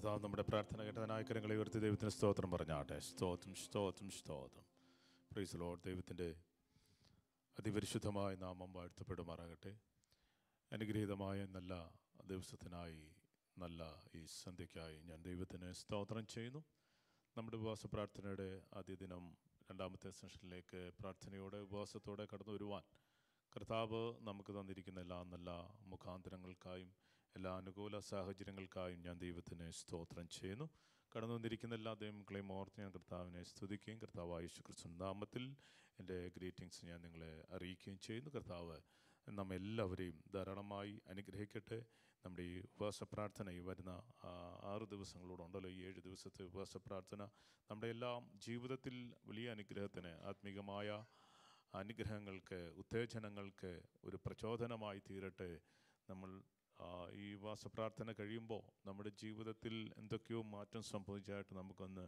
കർത്താവ് നമ്മുടെ പ്രാർത്ഥന കേട്ടതിനായ കരങ്ങളെ ഉയർത്തി ദൈവത്തിൻ്റെ സ്തോത്രം പറഞ്ഞാട്ടെ സ്തോത്രം സ്തോത്രം സ്തോത്രം പ്രീസ് ലോഡ് ദൈവത്തിൻ്റെ അതിപരിശുദ്ധമായ നാമം വാഴ്ത്തപ്പെടുമാറാകട്ടെ അനുഗ്രഹീതമായ നല്ല ദിവസത്തിനായി നല്ല ഈ സന്ധ്യയ്ക്കായി ഞാൻ ദൈവത്തിന് സ്തോത്രം ചെയ്യുന്നു നമ്മുടെ ഉപവാസ പ്രാർത്ഥനയുടെ ആദ്യ ദിനം രണ്ടാമത്തെ സെഷനിലേക്ക് പ്രാർത്ഥനയോടെ ഉപവാസത്തോടെ കടന്നു വരുവാൻ കർത്താവ് നമുക്ക് തന്നിരിക്കുന്ന എല്ലാ നല്ല മുഖാന്തരങ്ങൾക്കായും എല്ലാ അനുകൂല സാഹചര്യങ്ങൾക്കായും ഞാൻ ദൈവത്തിന് സ്തോത്രം ചെയ്യുന്നു കടന്നു വന്നിരിക്കുന്ന എല്ലാ ദൈവങ്ങളെയും ഓർത്ത് ഞാൻ കർത്താവിനെ സ്തുതിക്കുകയും കർത്താവ് യേശു നാമത്തിൽ എൻ്റെ ഗ്രീറ്റിങ്സ് ഞാൻ നിങ്ങളെ അറിയിക്കുകയും ചെയ്യുന്നു കർത്താവ് നമ്മെല്ലാവരെയും ധാരാളമായി അനുഗ്രഹിക്കട്ടെ നമ്മുടെ ഈ ഉപവാസ പ്രാർത്ഥന ഈ വരുന്ന ആറ് ദിവസങ്ങളോട് ഉണ്ടല്ലോ ഈ ഏഴ് ദിവസത്തെ ഉപവാസ പ്രാർത്ഥന നമ്മുടെ എല്ലാ ജീവിതത്തിൽ വലിയ അനുഗ്രഹത്തിന് ആത്മീകമായ അനുഗ്രഹങ്ങൾക്ക് ഉത്തേജനങ്ങൾക്ക് ഒരു പ്രചോദനമായി തീരട്ടെ നമ്മൾ ഈ പ്രാർത്ഥന കഴിയുമ്പോൾ നമ്മുടെ ജീവിതത്തിൽ എന്തൊക്കെയോ മാറ്റം സംഭവിച്ചതായിട്ട് നമുക്കൊന്ന്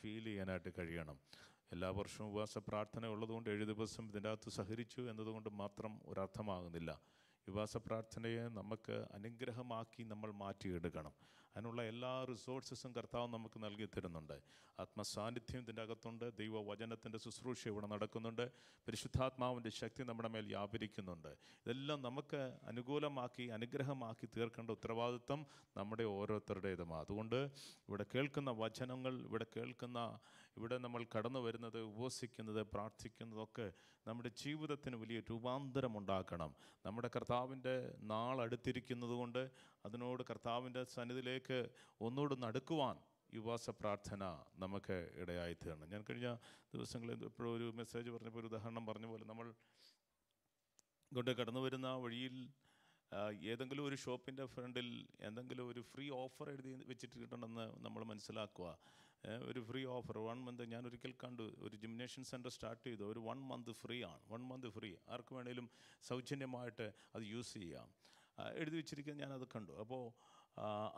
ഫീൽ ചെയ്യാനായിട്ട് കഴിയണം എല്ലാ വർഷവും പ്രാർത്ഥന ഉള്ളതുകൊണ്ട് ഏഴ് ദിവസം ഇതിൻ്റെ അകത്ത് സഹരിച്ചു എന്നതുകൊണ്ട് മാത്രം ഒരർത്ഥമാകുന്നില്ല പ്രാർത്ഥനയെ നമുക്ക് അനുഗ്രഹമാക്കി നമ്മൾ മാറ്റിയെടുക്കണം അതിനുള്ള എല്ലാ റിസോഴ്സസും കർത്താവ് നമുക്ക് നൽകി തരുന്നുണ്ട് ആത്മസാന്നിധ്യം ഇതിൻ്റെ അകത്തുണ്ട് ദൈവവചനത്തിൻ്റെ ശുശ്രൂഷ ഇവിടെ നടക്കുന്നുണ്ട് പരിശുദ്ധാത്മാവിൻ്റെ ശക്തി നമ്മുടെ മേൽ വ്യാപരിക്കുന്നുണ്ട് ഇതെല്ലാം നമുക്ക് അനുകൂലമാക്കി അനുഗ്രഹമാക്കി തീർക്കേണ്ട ഉത്തരവാദിത്വം നമ്മുടെ ഓരോരുത്തരുടേതുമാണ് അതുകൊണ്ട് ഇവിടെ കേൾക്കുന്ന വചനങ്ങൾ ഇവിടെ കേൾക്കുന്ന ഇവിടെ നമ്മൾ കടന്നു വരുന്നത് ഉപസിക്കുന്നത് പ്രാർത്ഥിക്കുന്നതൊക്കെ നമ്മുടെ ജീവിതത്തിന് വലിയ രൂപാന്തരമുണ്ടാക്കണം നമ്മുടെ കർത്താവിൻ്റെ നാളടുത്തിരിക്കുന്നത് കൊണ്ട് അതിനോട് കർത്താവിൻ്റെ സന്നിധിയിലേക്ക് ഒന്നുകൂടെ നടക്കുവാൻ യുവാസ പ്രാർത്ഥന നമുക്ക് ഇടയായി തീർന്നു ഞാൻ കഴിഞ്ഞ ദിവസങ്ങളിൽ എപ്പോഴും ഒരു മെസ്സേജ് പറഞ്ഞപ്പോൾ ഒരു ഉദാഹരണം പറഞ്ഞ പോലെ നമ്മൾ ഇങ്ങോട്ട് കടന്നു വരുന്ന വഴിയിൽ ഏതെങ്കിലും ഒരു ഷോപ്പിൻ്റെ ഫ്രണ്ടിൽ എന്തെങ്കിലും ഒരു ഫ്രീ ഓഫർ എഴുതി വെച്ചിട്ട് കിട്ടണമെന്ന് നമ്മൾ മനസ്സിലാക്കുക ഒരു ഫ്രീ ഓഫർ വൺ മന്ത് ഞാൻ ഒരിക്കൽ കണ്ടു ഒരു ജിംനേഷ്യൻ സെൻറ്റർ സ്റ്റാർട്ട് ചെയ്തു ഒരു വൺ മന്ത് ഫ്രീ ആണ് വൺ മന്ത് ഫ്രീ ആർക്ക് വേണേലും സൗജന്യമായിട്ട് അത് യൂസ് ചെയ്യാം എഴുതി വെച്ചിരിക്കുന്നത് ഞാനത് കണ്ടു അപ്പോൾ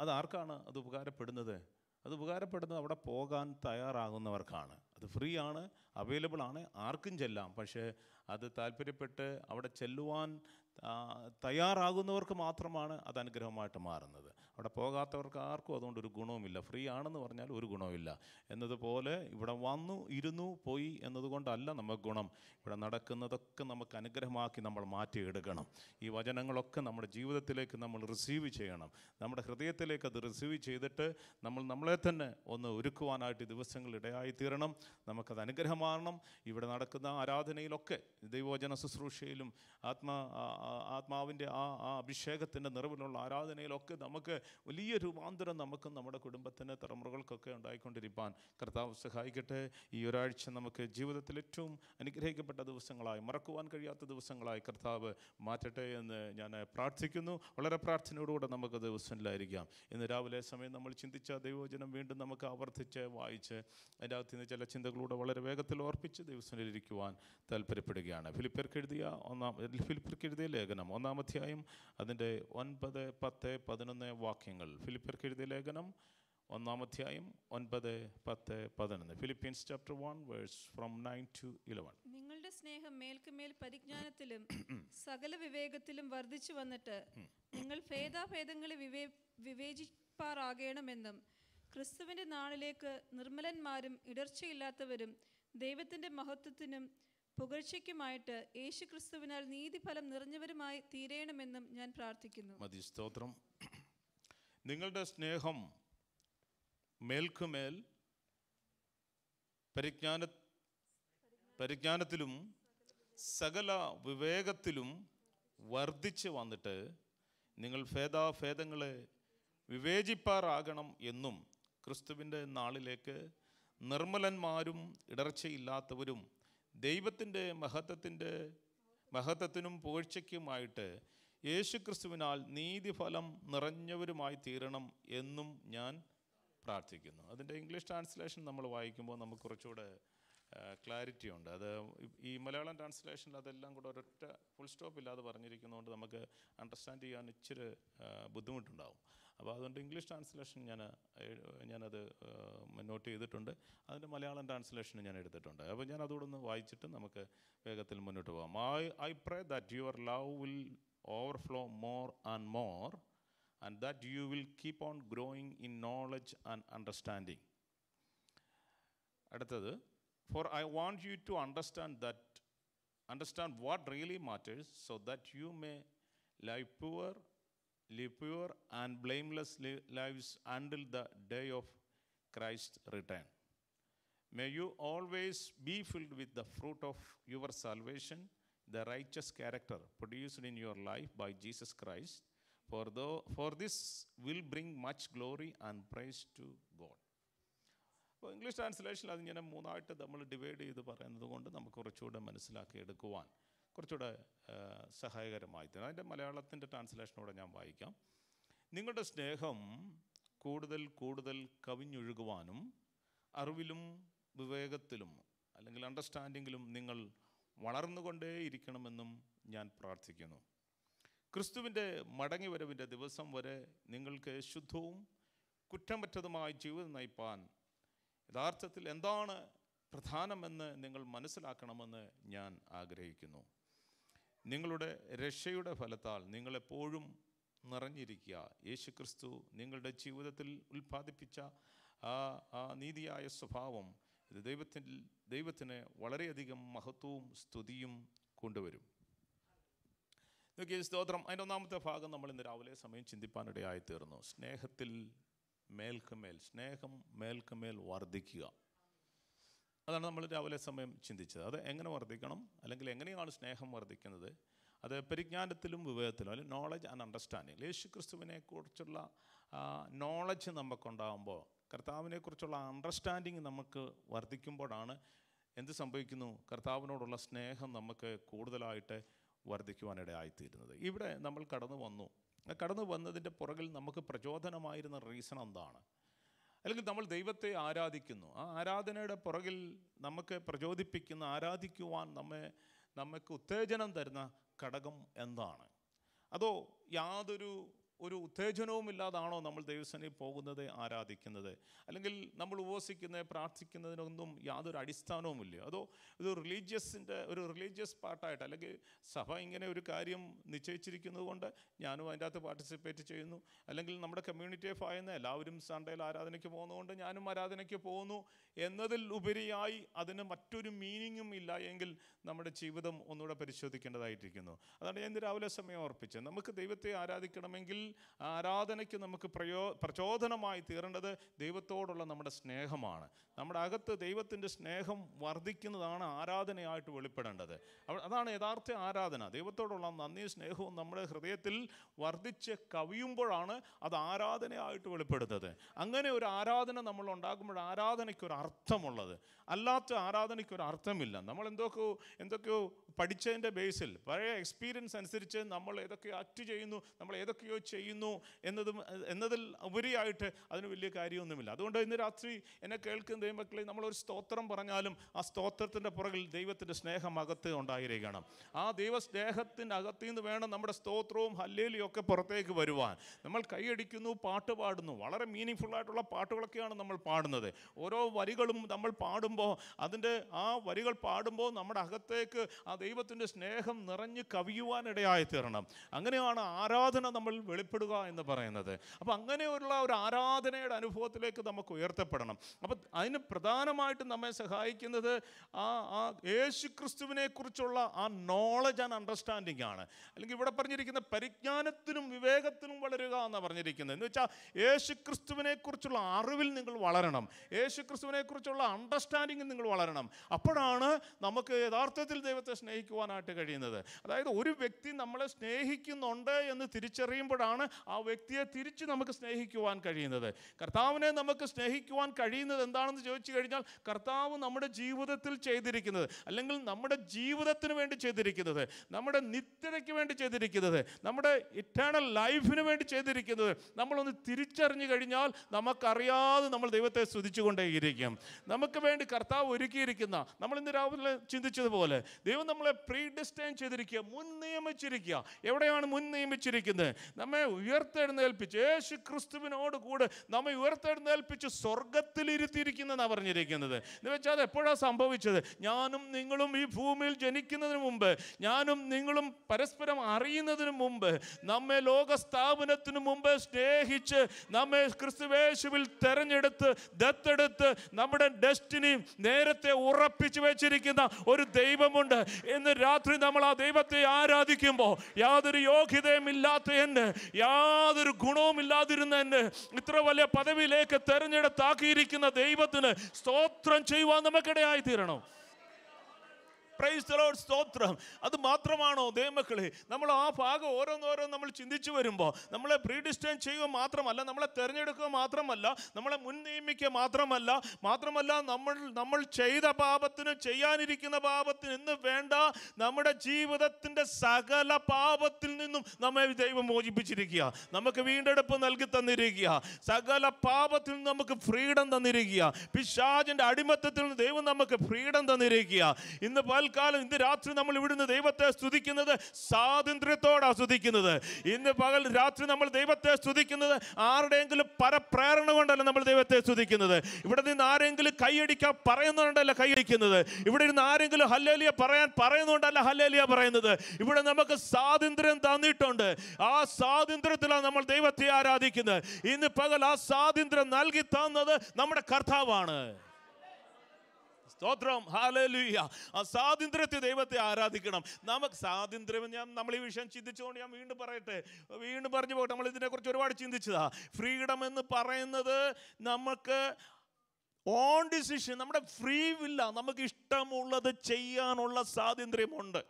അത് ആർക്കാണ് അത് ഉപകാരപ്പെടുന്നത് അത് ഉപകാരപ്പെടുന്നത് അവിടെ പോകാൻ തയ്യാറാകുന്നവർക്കാണ് അത് ഫ്രീ ആണ് അവൈലബിൾ ആണ് ആർക്കും ചെല്ലാം പക്ഷേ അത് താല്പര്യപ്പെട്ട് അവിടെ ചെല്ലുവാൻ തയ്യാറാകുന്നവർക്ക് മാത്രമാണ് അത് അനുഗ്രഹമായിട്ട് മാറുന്നത് അവിടെ പോകാത്തവർക്ക് ആർക്കും അതുകൊണ്ട് ഒരു ഗുണവുമില്ല ഫ്രീ ആണെന്ന് പറഞ്ഞാൽ ഒരു ഗുണവുമില്ല എന്നതുപോലെ ഇവിടെ വന്നു ഇരുന്നു പോയി എന്നതുകൊണ്ടല്ല നമുക്ക് ഗുണം ഇവിടെ നടക്കുന്നതൊക്കെ നമുക്ക് അനുഗ്രഹമാക്കി നമ്മൾ മാറ്റിയെടുക്കണം ഈ വചനങ്ങളൊക്കെ നമ്മുടെ ജീവിതത്തിലേക്ക് നമ്മൾ റിസീവ് ചെയ്യണം നമ്മുടെ ഹൃദയത്തിലേക്ക് അത് റിസീവ് ചെയ്തിട്ട് നമ്മൾ നമ്മളെ തന്നെ ഒന്ന് ഒരുക്കുവാനായിട്ട് ദിവസങ്ങൾ ഇടയായിത്തീരണം നമുക്കത് അനുഗ്രഹമാകണം ഇവിടെ നടക്കുന്ന ആരാധനയിലൊക്കെ ദൈവവചന ശുശ്രൂഷയിലും ആത്മാ ആത്മാവിൻ്റെ ആ ആ അഭിഷേകത്തിൻ്റെ നിറവിലുള്ള ആരാധനയിലൊക്കെ നമുക്ക് വലിയ രൂപാന്തരം നമുക്കും നമ്മുടെ കുടുംബത്തിന് തലമുറകൾക്കൊക്കെ ഉണ്ടായിക്കൊണ്ടിരിക്കാൻ കർത്താവ് സഹായിക്കട്ടെ ഈ ഒരാഴ്ച നമുക്ക് ജീവിതത്തിൽ ഏറ്റവും അനുഗ്രഹിക്കപ്പെട്ട ദിവസങ്ങളായി മറക്കുവാൻ കഴിയാത്ത ദിവസങ്ങളായി കർത്താവ് മാറ്റട്ടെ എന്ന് ഞാൻ പ്രാർത്ഥിക്കുന്നു വളരെ പ്രാർത്ഥനയോടുകൂടെ നമുക്ക് ദിവസങ്ങളിലായിരിക്കാം ഇന്ന് രാവിലെ സമയം നമ്മൾ ചിന്തിച്ച ദൈവവചനം വീണ്ടും നമുക്ക് ആവർത്തിച്ച് വായിച്ച് അതിൻ്റെ അകത്ത് നിന്ന് ചില ചിന്തകളൂടെ വളരെ വേഗത്തിൽ ഓർപ്പിച്ച് ദിവസങ്ങളിലിരിക്കുവാൻ താല്പര്യപ്പെടുകയാണ് ഫിലിപ്പർക്ക് എഴുതിയ ഒന്നാം ഫിലിപ്പർക്ക് എഴുതിയ ലേഖനം ഒന്നാം അധ്യായം അതിൻ്റെ ഒൻപത് പത്ത് പതിനൊന്ന് വാക്ക് വാക്യങ്ങൾ ഫിലിപ്പിയർക്ക് എഴുതിയ ലേഖനം അധ്യായം ഒൻപത് പത്ത് പതിനൊന്ന് Philippians chapter one verse from nine to eleven നിങ്ങളുടെ സ്നേഹം മേൽക്കുമേൽ പരിജ്ഞാനത്തിലും സകല വിവേകത്തിലും വർദ്ധിച്ചു വന്നിട്ട് നിങ്ങൾ ഭേദാഭേദങ്ങളെ വിവേ വിവേചിപ്പാറാകണമെന്നും ക്രിസ്തുവിൻ്റെ നാളിലേക്ക് നിർമ്മലന്മാരും ഇടർച്ചയില്ലാത്തവരും ദൈവത്തിൻ്റെ മഹത്വത്തിനും പുകഴ്ചയ്ക്കുമായിട്ട് യേശു ക്രിസ്തുവിനാൽ നീതിഫലം നിറഞ്ഞവരുമായി തീരേണമെന്നും ഞാൻ പ്രാർത്ഥിക്കുന്നു മതി സ്തോത്രം നിങ്ങളുടെ സ്നേഹം മേൽക്കുമേൽ പരിജ്ഞാന പരിജ്ഞാനത്തിലും സകല വിവേകത്തിലും വർദ്ധിച്ച് വന്നിട്ട് നിങ്ങൾ ഭേദാഭേദങ്ങളെ വിവേചിപ്പാറാകണം എന്നും ക്രിസ്തുവിൻ്റെ നാളിലേക്ക് നിർമ്മലന്മാരും ഇടർച്ചയില്ലാത്തവരും ദൈവത്തിൻ്റെ മഹത്വത്തിൻ്റെ മഹത്വത്തിനും പുകഴ്ചയ്ക്കുമായിട്ട് യേശുക്രിസ്തുവിനാൽ നീതിഫലം നിറഞ്ഞവരുമായി തീരണം എന്നും ഞാൻ പ്രാർത്ഥിക്കുന്നു അതിൻ്റെ ഇംഗ്ലീഷ് ട്രാൻസ്ലേഷൻ നമ്മൾ വായിക്കുമ്പോൾ നമുക്ക് കുറച്ചുകൂടെ ക്ലാരിറ്റി ഉണ്ട് അത് ഈ മലയാളം ട്രാൻസ്ലേഷനിൽ അതെല്ലാം കൂടെ ഒരൊറ്റ ഫുൾ സ്റ്റോപ്പ് ഇല്ലാതെ പറഞ്ഞിരിക്കുന്നതുകൊണ്ട് നമുക്ക് അണ്ടർസ്റ്റാൻഡ് ചെയ്യാൻ ഇച്ചിരി ബുദ്ധിമുട്ടുണ്ടാവും അപ്പോൾ അതുകൊണ്ട് ഇംഗ്ലീഷ് ട്രാൻസ്ലേഷൻ ഞാൻ ഞാനത് നോട്ട് ചെയ്തിട്ടുണ്ട് അതിൻ്റെ മലയാളം ട്രാൻസ്ലേഷൻ ഞാൻ എടുത്തിട്ടുണ്ട് അപ്പോൾ ഞാൻ അതുകൂടെ ഒന്ന് വായിച്ചിട്ട് നമുക്ക് വേഗത്തിൽ മുന്നോട്ട് പോകാം I I pray that your love will overflow more and more, and that you will keep on growing in knowledge and understanding. for I want you to understand that, understand what really matters, so that you may live pure, live pure and blameless lives until the day of Christ's return. May you always be filled with the fruit of your salvation the righteous character produced in your life by Jesus Christ. For, though, for this will bring much glory and praise to God. അപ്പോൾ English ട്രാൻസ്ലേഷനിൽ അതിങ്ങനെ മൂന്നായിട്ട് നമ്മൾ divide ചെയ്ത് പറയുന്നത് കൊണ്ട് നമുക്ക് കുറച്ചുകൂടെ മനസ്സിലാക്കിയെടുക്കുവാൻ കുറച്ചുകൂടെ സഹായകരമായി തരും അതിൻ്റെ മലയാളത്തിൻ്റെ ട്രാൻസ്ലേഷനോടെ ഞാൻ വായിക്കാം നിങ്ങളുടെ സ്നേഹം കൂടുതൽ കൂടുതൽ കവിഞ്ഞൊഴുകുവാനും അറിവിലും വിവേകത്തിലും അല്ലെങ്കിൽ അണ്ടർസ്റ്റാൻഡിങ്ങിലും നിങ്ങൾ വളർന്നുകൊണ്ടേയിരിക്കണമെന്നും ഞാൻ പ്രാർത്ഥിക്കുന്നു ക്രിസ്തുവിൻ്റെ മടങ്ങിവരവിൻ്റെ ദിവസം വരെ നിങ്ങൾക്ക് ശുദ്ധവും കുറ്റമറ്റതുമായ ജീവിതം നയിപ്പാൻ യഥാർത്ഥത്തിൽ എന്താണ് പ്രധാനമെന്ന് നിങ്ങൾ മനസ്സിലാക്കണമെന്ന് ഞാൻ ആഗ്രഹിക്കുന്നു നിങ്ങളുടെ രക്ഷയുടെ ഫലത്താൽ നിങ്ങളെപ്പോഴും നിറഞ്ഞിരിക്കുക യേശു ക്രിസ്തു നിങ്ങളുടെ ജീവിതത്തിൽ ഉൽപ്പാദിപ്പിച്ച ആ നീതിയായ സ്വഭാവം ദൈവത്തിൽ ദൈവത്തിന് വളരെയധികം മഹത്വവും സ്തുതിയും കൊണ്ടുവരും നോക്കിയ സ്തോത്രം അതിൻ്റെ ഒന്നാമത്തെ ഭാഗം നമ്മൾ ഇന്ന് രാവിലെ സമയം ചിന്തിപ്പാനിടയായി തീർന്നു സ്നേഹത്തിൽ മേൽക്കുമേൽ സ്നേഹം മേൽക്കുമേൽ വർദ്ധിക്കുക അതാണ് നമ്മൾ രാവിലെ സമയം ചിന്തിച്ചത് അത് എങ്ങനെ വർദ്ധിക്കണം അല്ലെങ്കിൽ എങ്ങനെയാണ് സ്നേഹം വർദ്ധിക്കുന്നത് അത് പരിജ്ഞാനത്തിലും വിവേകത്തിലും അല്ലെങ്കിൽ നോളജ് ആൻഡ് അണ്ടർസ്റ്റാൻഡിങ് യേശു ക്രിസ്തുവിനെ കുറിച്ചുള്ള നോളജ് നമുക്കുണ്ടാകുമ്പോൾ കർത്താവിനെക്കുറിച്ചുള്ള അണ്ടർസ്റ്റാൻഡിങ് നമുക്ക് വർദ്ധിക്കുമ്പോഴാണ് എന്ത് സംഭവിക്കുന്നു കർത്താവിനോടുള്ള സ്നേഹം നമുക്ക് കൂടുതലായിട്ട് വർദ്ധിക്കുവാനിടയായിത്തീരുന്നത് ഇവിടെ നമ്മൾ കടന്നു വന്നു കടന്നു വന്നതിൻ്റെ പുറകിൽ നമുക്ക് പ്രചോദനമായിരുന്ന റീസൺ എന്താണ് അല്ലെങ്കിൽ നമ്മൾ ദൈവത്തെ ആരാധിക്കുന്നു ആ ആരാധനയുടെ പുറകിൽ നമുക്ക് പ്രചോദിപ്പിക്കുന്ന ആരാധിക്കുവാൻ നമ്മെ നമുക്ക് ഉത്തേജനം തരുന്ന ഘടകം എന്താണ് അതോ യാതൊരു ഒരു ഉത്തേജനവും ഇല്ലാതാണോ നമ്മൾ ദൈവസേനയിൽ പോകുന്നത് ആരാധിക്കുന്നത് അല്ലെങ്കിൽ നമ്മൾ ഉപവസിക്കുന്ന പ്രാർത്ഥിക്കുന്നതിനൊന്നും യാതൊരു അടിസ്ഥാനവുമില്ല അതോ ഇത് റിലീജിയസിൻ്റെ ഒരു റിലീജിയസ് പാർട്ടായിട്ട് അല്ലെങ്കിൽ സഭ ഇങ്ങനെ ഒരു കാര്യം നിശ്ചയിച്ചിരിക്കുന്നത് കൊണ്ട് ഞാനും അതിൻ്റെ അകത്ത് പാർട്ടിസിപ്പേറ്റ് ചെയ്യുന്നു അല്ലെങ്കിൽ നമ്മുടെ കമ്മ്യൂണിറ്റി ഫായുന്ന എല്ലാവരും സൺഡേയിൽ ആരാധനയ്ക്ക് പോകുന്നതുകൊണ്ട് ഞാനും ആരാധനയ്ക്ക് പോകുന്നു എന്നതിൽ ഉപരിയായി അതിന് മറ്റൊരു മീനിങ്ങും ഇല്ല എങ്കിൽ നമ്മുടെ ജീവിതം ഒന്നുകൂടെ പരിശോധിക്കേണ്ടതായിട്ടിരിക്കുന്നു അതാണ് ഞാൻ ഇന്ന് രാവിലെ സമയം ഉറപ്പിച്ചത് നമുക്ക് ദൈവത്തെ ആരാധിക്കണമെങ്കിൽ ആരാധനയ്ക്ക് നമുക്ക് പ്രയോ പ്രചോദനമായി തീരേണ്ടത് ദൈവത്തോടുള്ള നമ്മുടെ സ്നേഹമാണ് നമ്മുടെ അകത്ത് ദൈവത്തിൻ്റെ സ്നേഹം വർദ്ധിക്കുന്നതാണ് ആരാധനയായിട്ട് വെളിപ്പെടേണ്ടത് അതാണ് യഥാർത്ഥ ആരാധന ദൈവത്തോടുള്ള നന്ദി സ്നേഹവും നമ്മുടെ ഹൃദയത്തിൽ വർദ്ധിച്ച് കവിയുമ്പോഴാണ് അത് ആരാധനയായിട്ട് വെളിപ്പെടുന്നത് അങ്ങനെ ഒരു ആരാധന നമ്മൾ ഉണ്ടാകുമ്പോൾ ആരാധനയ്ക്ക് ഒരു അർത്ഥമുള്ളത് അല്ലാത്ത ആരാധനയ്ക്ക് ഒരു അർത്ഥമില്ല നമ്മൾ എന്തൊക്കെയോ എന്തൊക്കെയോ പഠിച്ചതിൻ്റെ ബേസിൽ പഴയ എക്സ്പീരിയൻസ് അനുസരിച്ച് നമ്മൾ ഏതൊക്കെയോ ആക്ട് ചെയ്യുന്നു നമ്മൾ ഏതൊക്കെയോ ചെയ്യുന്നു എന്നതും എന്നതിൽ ഉപരിയായിട്ട് അതിന് വലിയ കാര്യമൊന്നുമില്ല അതുകൊണ്ട് ഇന്ന് രാത്രി എന്നെ കേൾക്കുന്ന ദൈവമക്കളെ നമ്മളൊരു സ്തോത്രം പറഞ്ഞാലും ആ സ്തോത്രത്തിൻ്റെ പുറകിൽ ദൈവത്തിൻ്റെ സ്നേഹം അകത്ത് ഉണ്ടായിരിക്കണം ആ സ്നേഹത്തിൻ്റെ അകത്തു നിന്ന് വേണം നമ്മുടെ സ്തോത്രവും ഹല്ലേലിയും ഒക്കെ പുറത്തേക്ക് വരുവാൻ നമ്മൾ കൈയടിക്കുന്നു പാട്ട് പാടുന്നു വളരെ മീനിങ് ആയിട്ടുള്ള പാട്ടുകളൊക്കെയാണ് നമ്മൾ പാടുന്നത് ഓരോ വരികളും നമ്മൾ പാടുമ്പോൾ അതിൻ്റെ ആ വരികൾ പാടുമ്പോൾ നമ്മുടെ അകത്തേക്ക് ആ ദൈവത്തിൻ്റെ സ്നേഹം നിറഞ്ഞ് കവിയുവാനിടയായി തീരണം അങ്ങനെയാണ് ആരാധന നമ്മൾ വെളി വെളിപ്പെടുക എന്ന് പറയുന്നത് അപ്പോൾ അങ്ങനെയുള്ള ഒരു ആരാധനയുടെ അനുഭവത്തിലേക്ക് നമുക്ക് ഉയർത്തപ്പെടണം അപ്പോൾ അതിന് പ്രധാനമായിട്ടും നമ്മെ സഹായിക്കുന്നത് ആ ആ യേശു ക്രിസ്തുവിനെക്കുറിച്ചുള്ള ആ നോളജ് ആൻഡ് അണ്ടർസ്റ്റാൻഡിംഗ് ആണ് അല്ലെങ്കിൽ ഇവിടെ പറഞ്ഞിരിക്കുന്ന പരിജ്ഞാനത്തിനും വിവേകത്തിനും വളരുക എന്നാണ് പറഞ്ഞിരിക്കുന്നത് എന്ന് വെച്ചാൽ യേശു ക്രിസ്തുവിനെക്കുറിച്ചുള്ള അറിവിൽ നിങ്ങൾ വളരണം യേശു ക്രിസ്തുവിനെക്കുറിച്ചുള്ള അണ്ടർസ്റ്റാൻഡിങ്ങിൽ നിങ്ങൾ വളരണം അപ്പോഴാണ് നമുക്ക് യഥാർത്ഥത്തിൽ ദൈവത്തെ സ്നേഹിക്കുവാനായിട്ട് കഴിയുന്നത് അതായത് ഒരു വ്യക്തി നമ്മളെ സ്നേഹിക്കുന്നുണ്ട് എന്ന് തിരിച്ചറിയുമ്പോഴാണ് കൊണ്ടാണ് ആ വ്യക്തിയെ തിരിച്ച് നമുക്ക് സ്നേഹിക്കുവാൻ കഴിയുന്നത് കർത്താവിനെ നമുക്ക് സ്നേഹിക്കുവാൻ കഴിയുന്നത് എന്താണെന്ന് ചോദിച്ചു കഴിഞ്ഞാൽ കർത്താവ് നമ്മുടെ ജീവിതത്തിൽ ചെയ്തിരിക്കുന്നത് അല്ലെങ്കിൽ നമ്മുടെ ജീവിതത്തിന് വേണ്ടി ചെയ്തിരിക്കുന്നത് നമ്മുടെ നിത്യതയ്ക്ക് വേണ്ടി ചെയ്തിരിക്കുന്നത് നമ്മുടെ ഇറ്റേണൽ ലൈഫിന് വേണ്ടി ചെയ്തിരിക്കുന്നത് നമ്മളൊന്ന് തിരിച്ചറിഞ്ഞു കഴിഞ്ഞാൽ നമുക്കറിയാതെ നമ്മൾ ദൈവത്തെ സ്തുതിച്ചുകൊണ്ടേയിരിക്കും നമുക്ക് വേണ്ടി കർത്താവ് ഒരുക്കിയിരിക്കുന്ന നമ്മൾ ഇന്ന് രാവിലെ ചിന്തിച്ചതുപോലെ ദൈവം നമ്മളെ പ്രീ ഡിസ്റ്റൈൻ ചെയ്തിരിക്കുക മുൻ നിയമിച്ചിരിക്കുക എവിടെയാണ് മുൻ നിയമിച്ചിരിക്കുന്നത് നമ്മെ ഉയർത്തെഴുന്നേൽപ്പിച്ച് യേശു ക്രിസ്തുവിനോട് കൂടെ നമ്മെ ഉയർത്തെഴുന്നേൽപ്പിച്ച് സ്വർഗത്തിലിരുത്തിയിരിക്കുന്നെന്നാണ് പറഞ്ഞിരിക്കുന്നത് എന്ന് വെച്ചാൽ അത് എപ്പോഴാണ് സംഭവിച്ചത് ഞാനും നിങ്ങളും ഈ ഭൂമിയിൽ ജനിക്കുന്നതിന് മുമ്പ് ഞാനും നിങ്ങളും പരസ്പരം അറിയുന്നതിന് മുമ്പ് നമ്മെ ലോകസ്ഥാപനത്തിന് മുമ്പ് സ്നേഹിച്ച് നമ്മെ ക്രിസ്തുവേശുവിൽ തെരഞ്ഞെടുത്ത് ദത്തെടുത്ത് നമ്മുടെ ഡെസ്റ്റിനി നേരത്തെ ഉറപ്പിച്ചു വെച്ചിരിക്കുന്ന ഒരു ദൈവമുണ്ട് എന്ന് രാത്രി നമ്മൾ ആ ദൈവത്തെ ആരാധിക്കുമ്പോൾ യാതൊരു യോഗ്യതയും ഇല്ലാത്ത എന്നെ യാതൊരു ഗുണവും ഇല്ലാതിരുന്ന എന്നെ ഇത്ര വലിയ പദവിയിലേക്ക് തെരഞ്ഞെടുത്താക്കിയിരിക്കുന്ന ദൈവത്തിന് സ്തോത്രം ചെയ്യുവാൻ നമുക്കിടയായി തീരണം പ്രൈസ് സ്തോത്രം അത് മാത്രമാണോ ദൈവമക്കളെ നമ്മൾ ആ ഭാഗം ഓരോന്നോരോന്ന് നമ്മൾ ചിന്തിച്ചു വരുമ്പോൾ നമ്മളെ പ്രീഡിസ്റ്റൈൻ ചെയ്യുക മാത്രമല്ല നമ്മളെ തിരഞ്ഞെടുക്കുക മാത്രമല്ല നമ്മളെ മുൻ നിയമിക്കുക മാത്രമല്ല മാത്രമല്ല നമ്മൾ നമ്മൾ ചെയ്ത പാപത്തിന് ചെയ്യാനിരിക്കുന്ന പാപത്തിന് ഇന്ന് വേണ്ട നമ്മുടെ ജീവിതത്തിൻ്റെ സകല പാപത്തിൽ നിന്നും നമ്മെ ദൈവം മോചിപ്പിച്ചിരിക്കുക നമുക്ക് വീണ്ടെടുപ്പ് നൽകി തന്നിരിക്കുക സകല പാപത്തിൽ നിന്ന് നമുക്ക് ഫ്രീഡം തന്നിരിക്കുക പിശാജിൻ്റെ അടിമത്തത്തിൽ നിന്ന് ദൈവം നമുക്ക് ഫ്രീഡം തന്നിരിക്കുക ഇന്ന് പല പകൽക്കാലം ഇന്ന് രാത്രി നമ്മൾ ഇവിടുന്ന് ദൈവത്തെ സ്തുതിക്കുന്നത് സ്വാതന്ത്ര്യത്തോടാ സ്തുതിക്കുന്നത് ഇന്ന് പകൽ രാത്രി നമ്മൾ ദൈവത്തെ സ്തുതിക്കുന്നത് ആരുടെയെങ്കിലും പരപ്രേരണ കൊണ്ടല്ല നമ്മൾ ദൈവത്തെ സ്തുതിക്കുന്നത് ഇവിടെ നിന്ന് ആരെങ്കിലും കൈയടിക്കാൻ പറയുന്നുണ്ടല്ല കൈയടിക്കുന്നത് ഇവിടെ ഇരുന്ന് ആരെങ്കിലും ഹല്ലേലിയ പറയാൻ പറയുന്നുണ്ടല്ല ഹല്ലേലിയ പറയുന്നത് ഇവിടെ നമുക്ക് സ്വാതന്ത്ര്യം തന്നിട്ടുണ്ട് ആ സ്വാതന്ത്ര്യത്തിലാണ് നമ്മൾ ദൈവത്തെ ആരാധിക്കുന്നത് ഇന്ന് പകൽ ആ സ്വാതന്ത്ര്യം നൽകി തന്നത് നമ്മുടെ കർത്താവാണ് സ്തോത്രം ഹാലലൂയ ആ സ്വാതന്ത്ര്യത്തെ ദൈവത്തെ ആരാധിക്കണം നമുക്ക് സ്വാതന്ത്ര്യം ഞാൻ നമ്മൾ ഈ വിഷയം ചിന്തിച്ചുകൊണ്ട് ഞാൻ വീണ്ടും പറയട്ടെ വീണ്ടും പറഞ്ഞു പോകട്ടെ നമ്മൾ ഇതിനെക്കുറിച്ച് ഒരുപാട് ചിന്തിച്ചതാ ഫ്രീഡം എന്ന് പറയുന്നത് നമുക്ക് ഓൺ ഡിസിഷൻ നമ്മുടെ ഫ്രീ വില്ല നമുക്ക് ഇഷ്ടമുള്ളത് ചെയ്യാനുള്ള സ്വാതന്ത്ര്യമുണ്ട്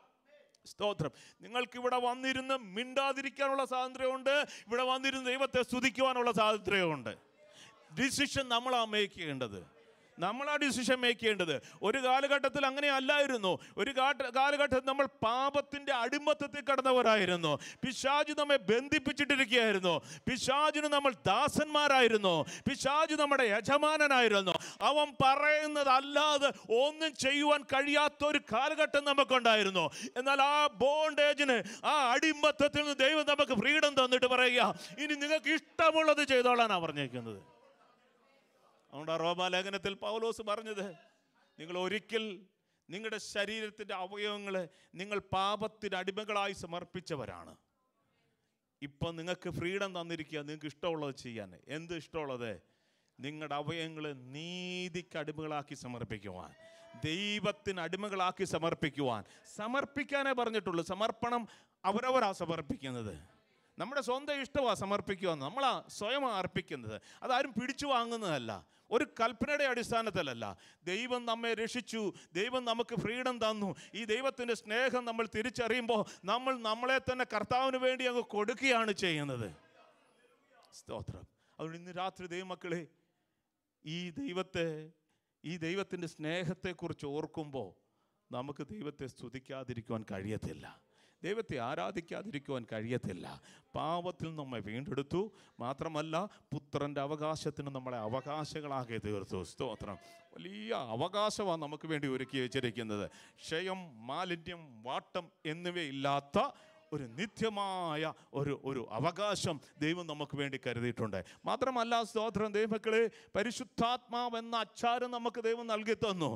സ്തോത്രം നിങ്ങൾക്ക് ഇവിടെ വന്നിരുന്ന് മിണ്ടാതിരിക്കാനുള്ള സ്വാതന്ത്ര്യമുണ്ട് ഇവിടെ വന്നിരുന്ന് ദൈവത്തെ സ്തുതിക്കുവാനുള്ള സ്വാതന്ത്ര്യമുണ്ട് ഡിസിഷൻ നമ്മളാണ് മേക്ക് ചെയ്യേണ്ടത് നമ്മളാ ഡിസിഷൻ മേക്ക് ചെയ്യേണ്ടത് ഒരു കാലഘട്ടത്തിൽ അങ്ങനെ അല്ലായിരുന്നു ഒരു കാലഘട്ടത്തിൽ നമ്മൾ പാപത്തിന്റെ അടിമത്തത്തിൽ കടന്നവരായിരുന്നു പിശാജ് നമ്മെ ബന്ധിപ്പിച്ചിട്ടിരിക്കുകയായിരുന്നു പിശാജിന് നമ്മൾ ദാസന്മാരായിരുന്നു പിശാജ് നമ്മുടെ യജമാനനായിരുന്നു അവൻ പറയുന്നതല്ലാതെ ഒന്നും ചെയ്യുവാൻ കഴിയാത്ത ഒരു കാലഘട്ടം നമുക്കുണ്ടായിരുന്നു എന്നാൽ ആ ബോണ്ടേജിന് ആ അടിമത്തത്തിൽ നിന്ന് ദൈവം നമുക്ക് ഫ്രീഡം തന്നിട്ട് പറയുക ഇനി നിങ്ങൾക്ക് ഇഷ്ടമുള്ളത് ചെയ്തോളാനാണ് പറഞ്ഞേക്കുന്നത് അതുകൊണ്ട് ആ റോമാലേഖനത്തിൽ പൗലോസ് പറഞ്ഞത് നിങ്ങൾ ഒരിക്കൽ നിങ്ങളുടെ ശരീരത്തിൻ്റെ അവയവങ്ങളെ നിങ്ങൾ പാപത്തിൻ്റെ അടിമകളായി സമർപ്പിച്ചവരാണ് ഇപ്പം നിങ്ങൾക്ക് ഫ്രീഡം തന്നിരിക്കുക നിങ്ങൾക്ക് ഇഷ്ടമുള്ളത് ചെയ്യാൻ എന്ത് ഇഷ്ടമുള്ളത് നിങ്ങളുടെ അവയവങ്ങളെ നീതിക്ക് അടിമകളാക്കി സമർപ്പിക്കുവാൻ ദൈവത്തിന് അടിമകളാക്കി സമർപ്പിക്കുവാൻ സമർപ്പിക്കാനേ പറഞ്ഞിട്ടുള്ളൂ സമർപ്പണം അവരവരാണ് സമർപ്പിക്കുന്നത് നമ്മുടെ സ്വന്തം ഇഷ്ടമാണ് സമർപ്പിക്കുക നമ്മളാ സ്വയം അർപ്പിക്കുന്നത് അതാരും പിടിച്ചു വാങ്ങുന്നതല്ല ഒരു കൽപ്പനയുടെ അടിസ്ഥാനത്തിലല്ല ദൈവം നമ്മെ രക്ഷിച്ചു ദൈവം നമുക്ക് ഫ്രീഡം തന്നു ഈ ദൈവത്തിൻ്റെ സ്നേഹം നമ്മൾ തിരിച്ചറിയുമ്പോൾ നമ്മൾ നമ്മളെ തന്നെ കർത്താവിന് വേണ്ടി അങ്ങ് കൊടുക്കുകയാണ് ചെയ്യുന്നത് സ്തോത്രം അതുകൊണ്ട് ഇന്ന് രാത്രി ദൈവമക്കളെ ഈ ദൈവത്തെ ഈ ദൈവത്തിൻ്റെ സ്നേഹത്തെക്കുറിച്ച് ഓർക്കുമ്പോൾ നമുക്ക് ദൈവത്തെ സ്തുതിക്കാതിരിക്കുവാൻ കഴിയത്തില്ല ദൈവത്തെ ആരാധിക്കാതിരിക്കുവാൻ കഴിയത്തില്ല പാപത്തിൽ നമ്മെ വീണ്ടെടുത്തു മാത്രമല്ല പുത്രൻ്റെ അവകാശത്തിന് നമ്മളെ അവകാശങ്ങളാകെ തീർത്തു സ്തോത്രം വലിയ അവകാശമാണ് നമുക്ക് വേണ്ടി ഒരുക്കി വെച്ചിരിക്കുന്നത് ക്ഷയം മാലിന്യം വാട്ടം എന്നിവയില്ലാത്ത ഒരു നിത്യമായ ഒരു ഒരു അവകാശം ദൈവം നമുക്ക് വേണ്ടി കരുതിയിട്ടുണ്ട് മാത്രമല്ല സ്തോത്രം ദൈവക്കളെ പരിശുദ്ധാത്മാവെന്ന അച്ചാരം നമുക്ക് ദൈവം നൽകി തന്നു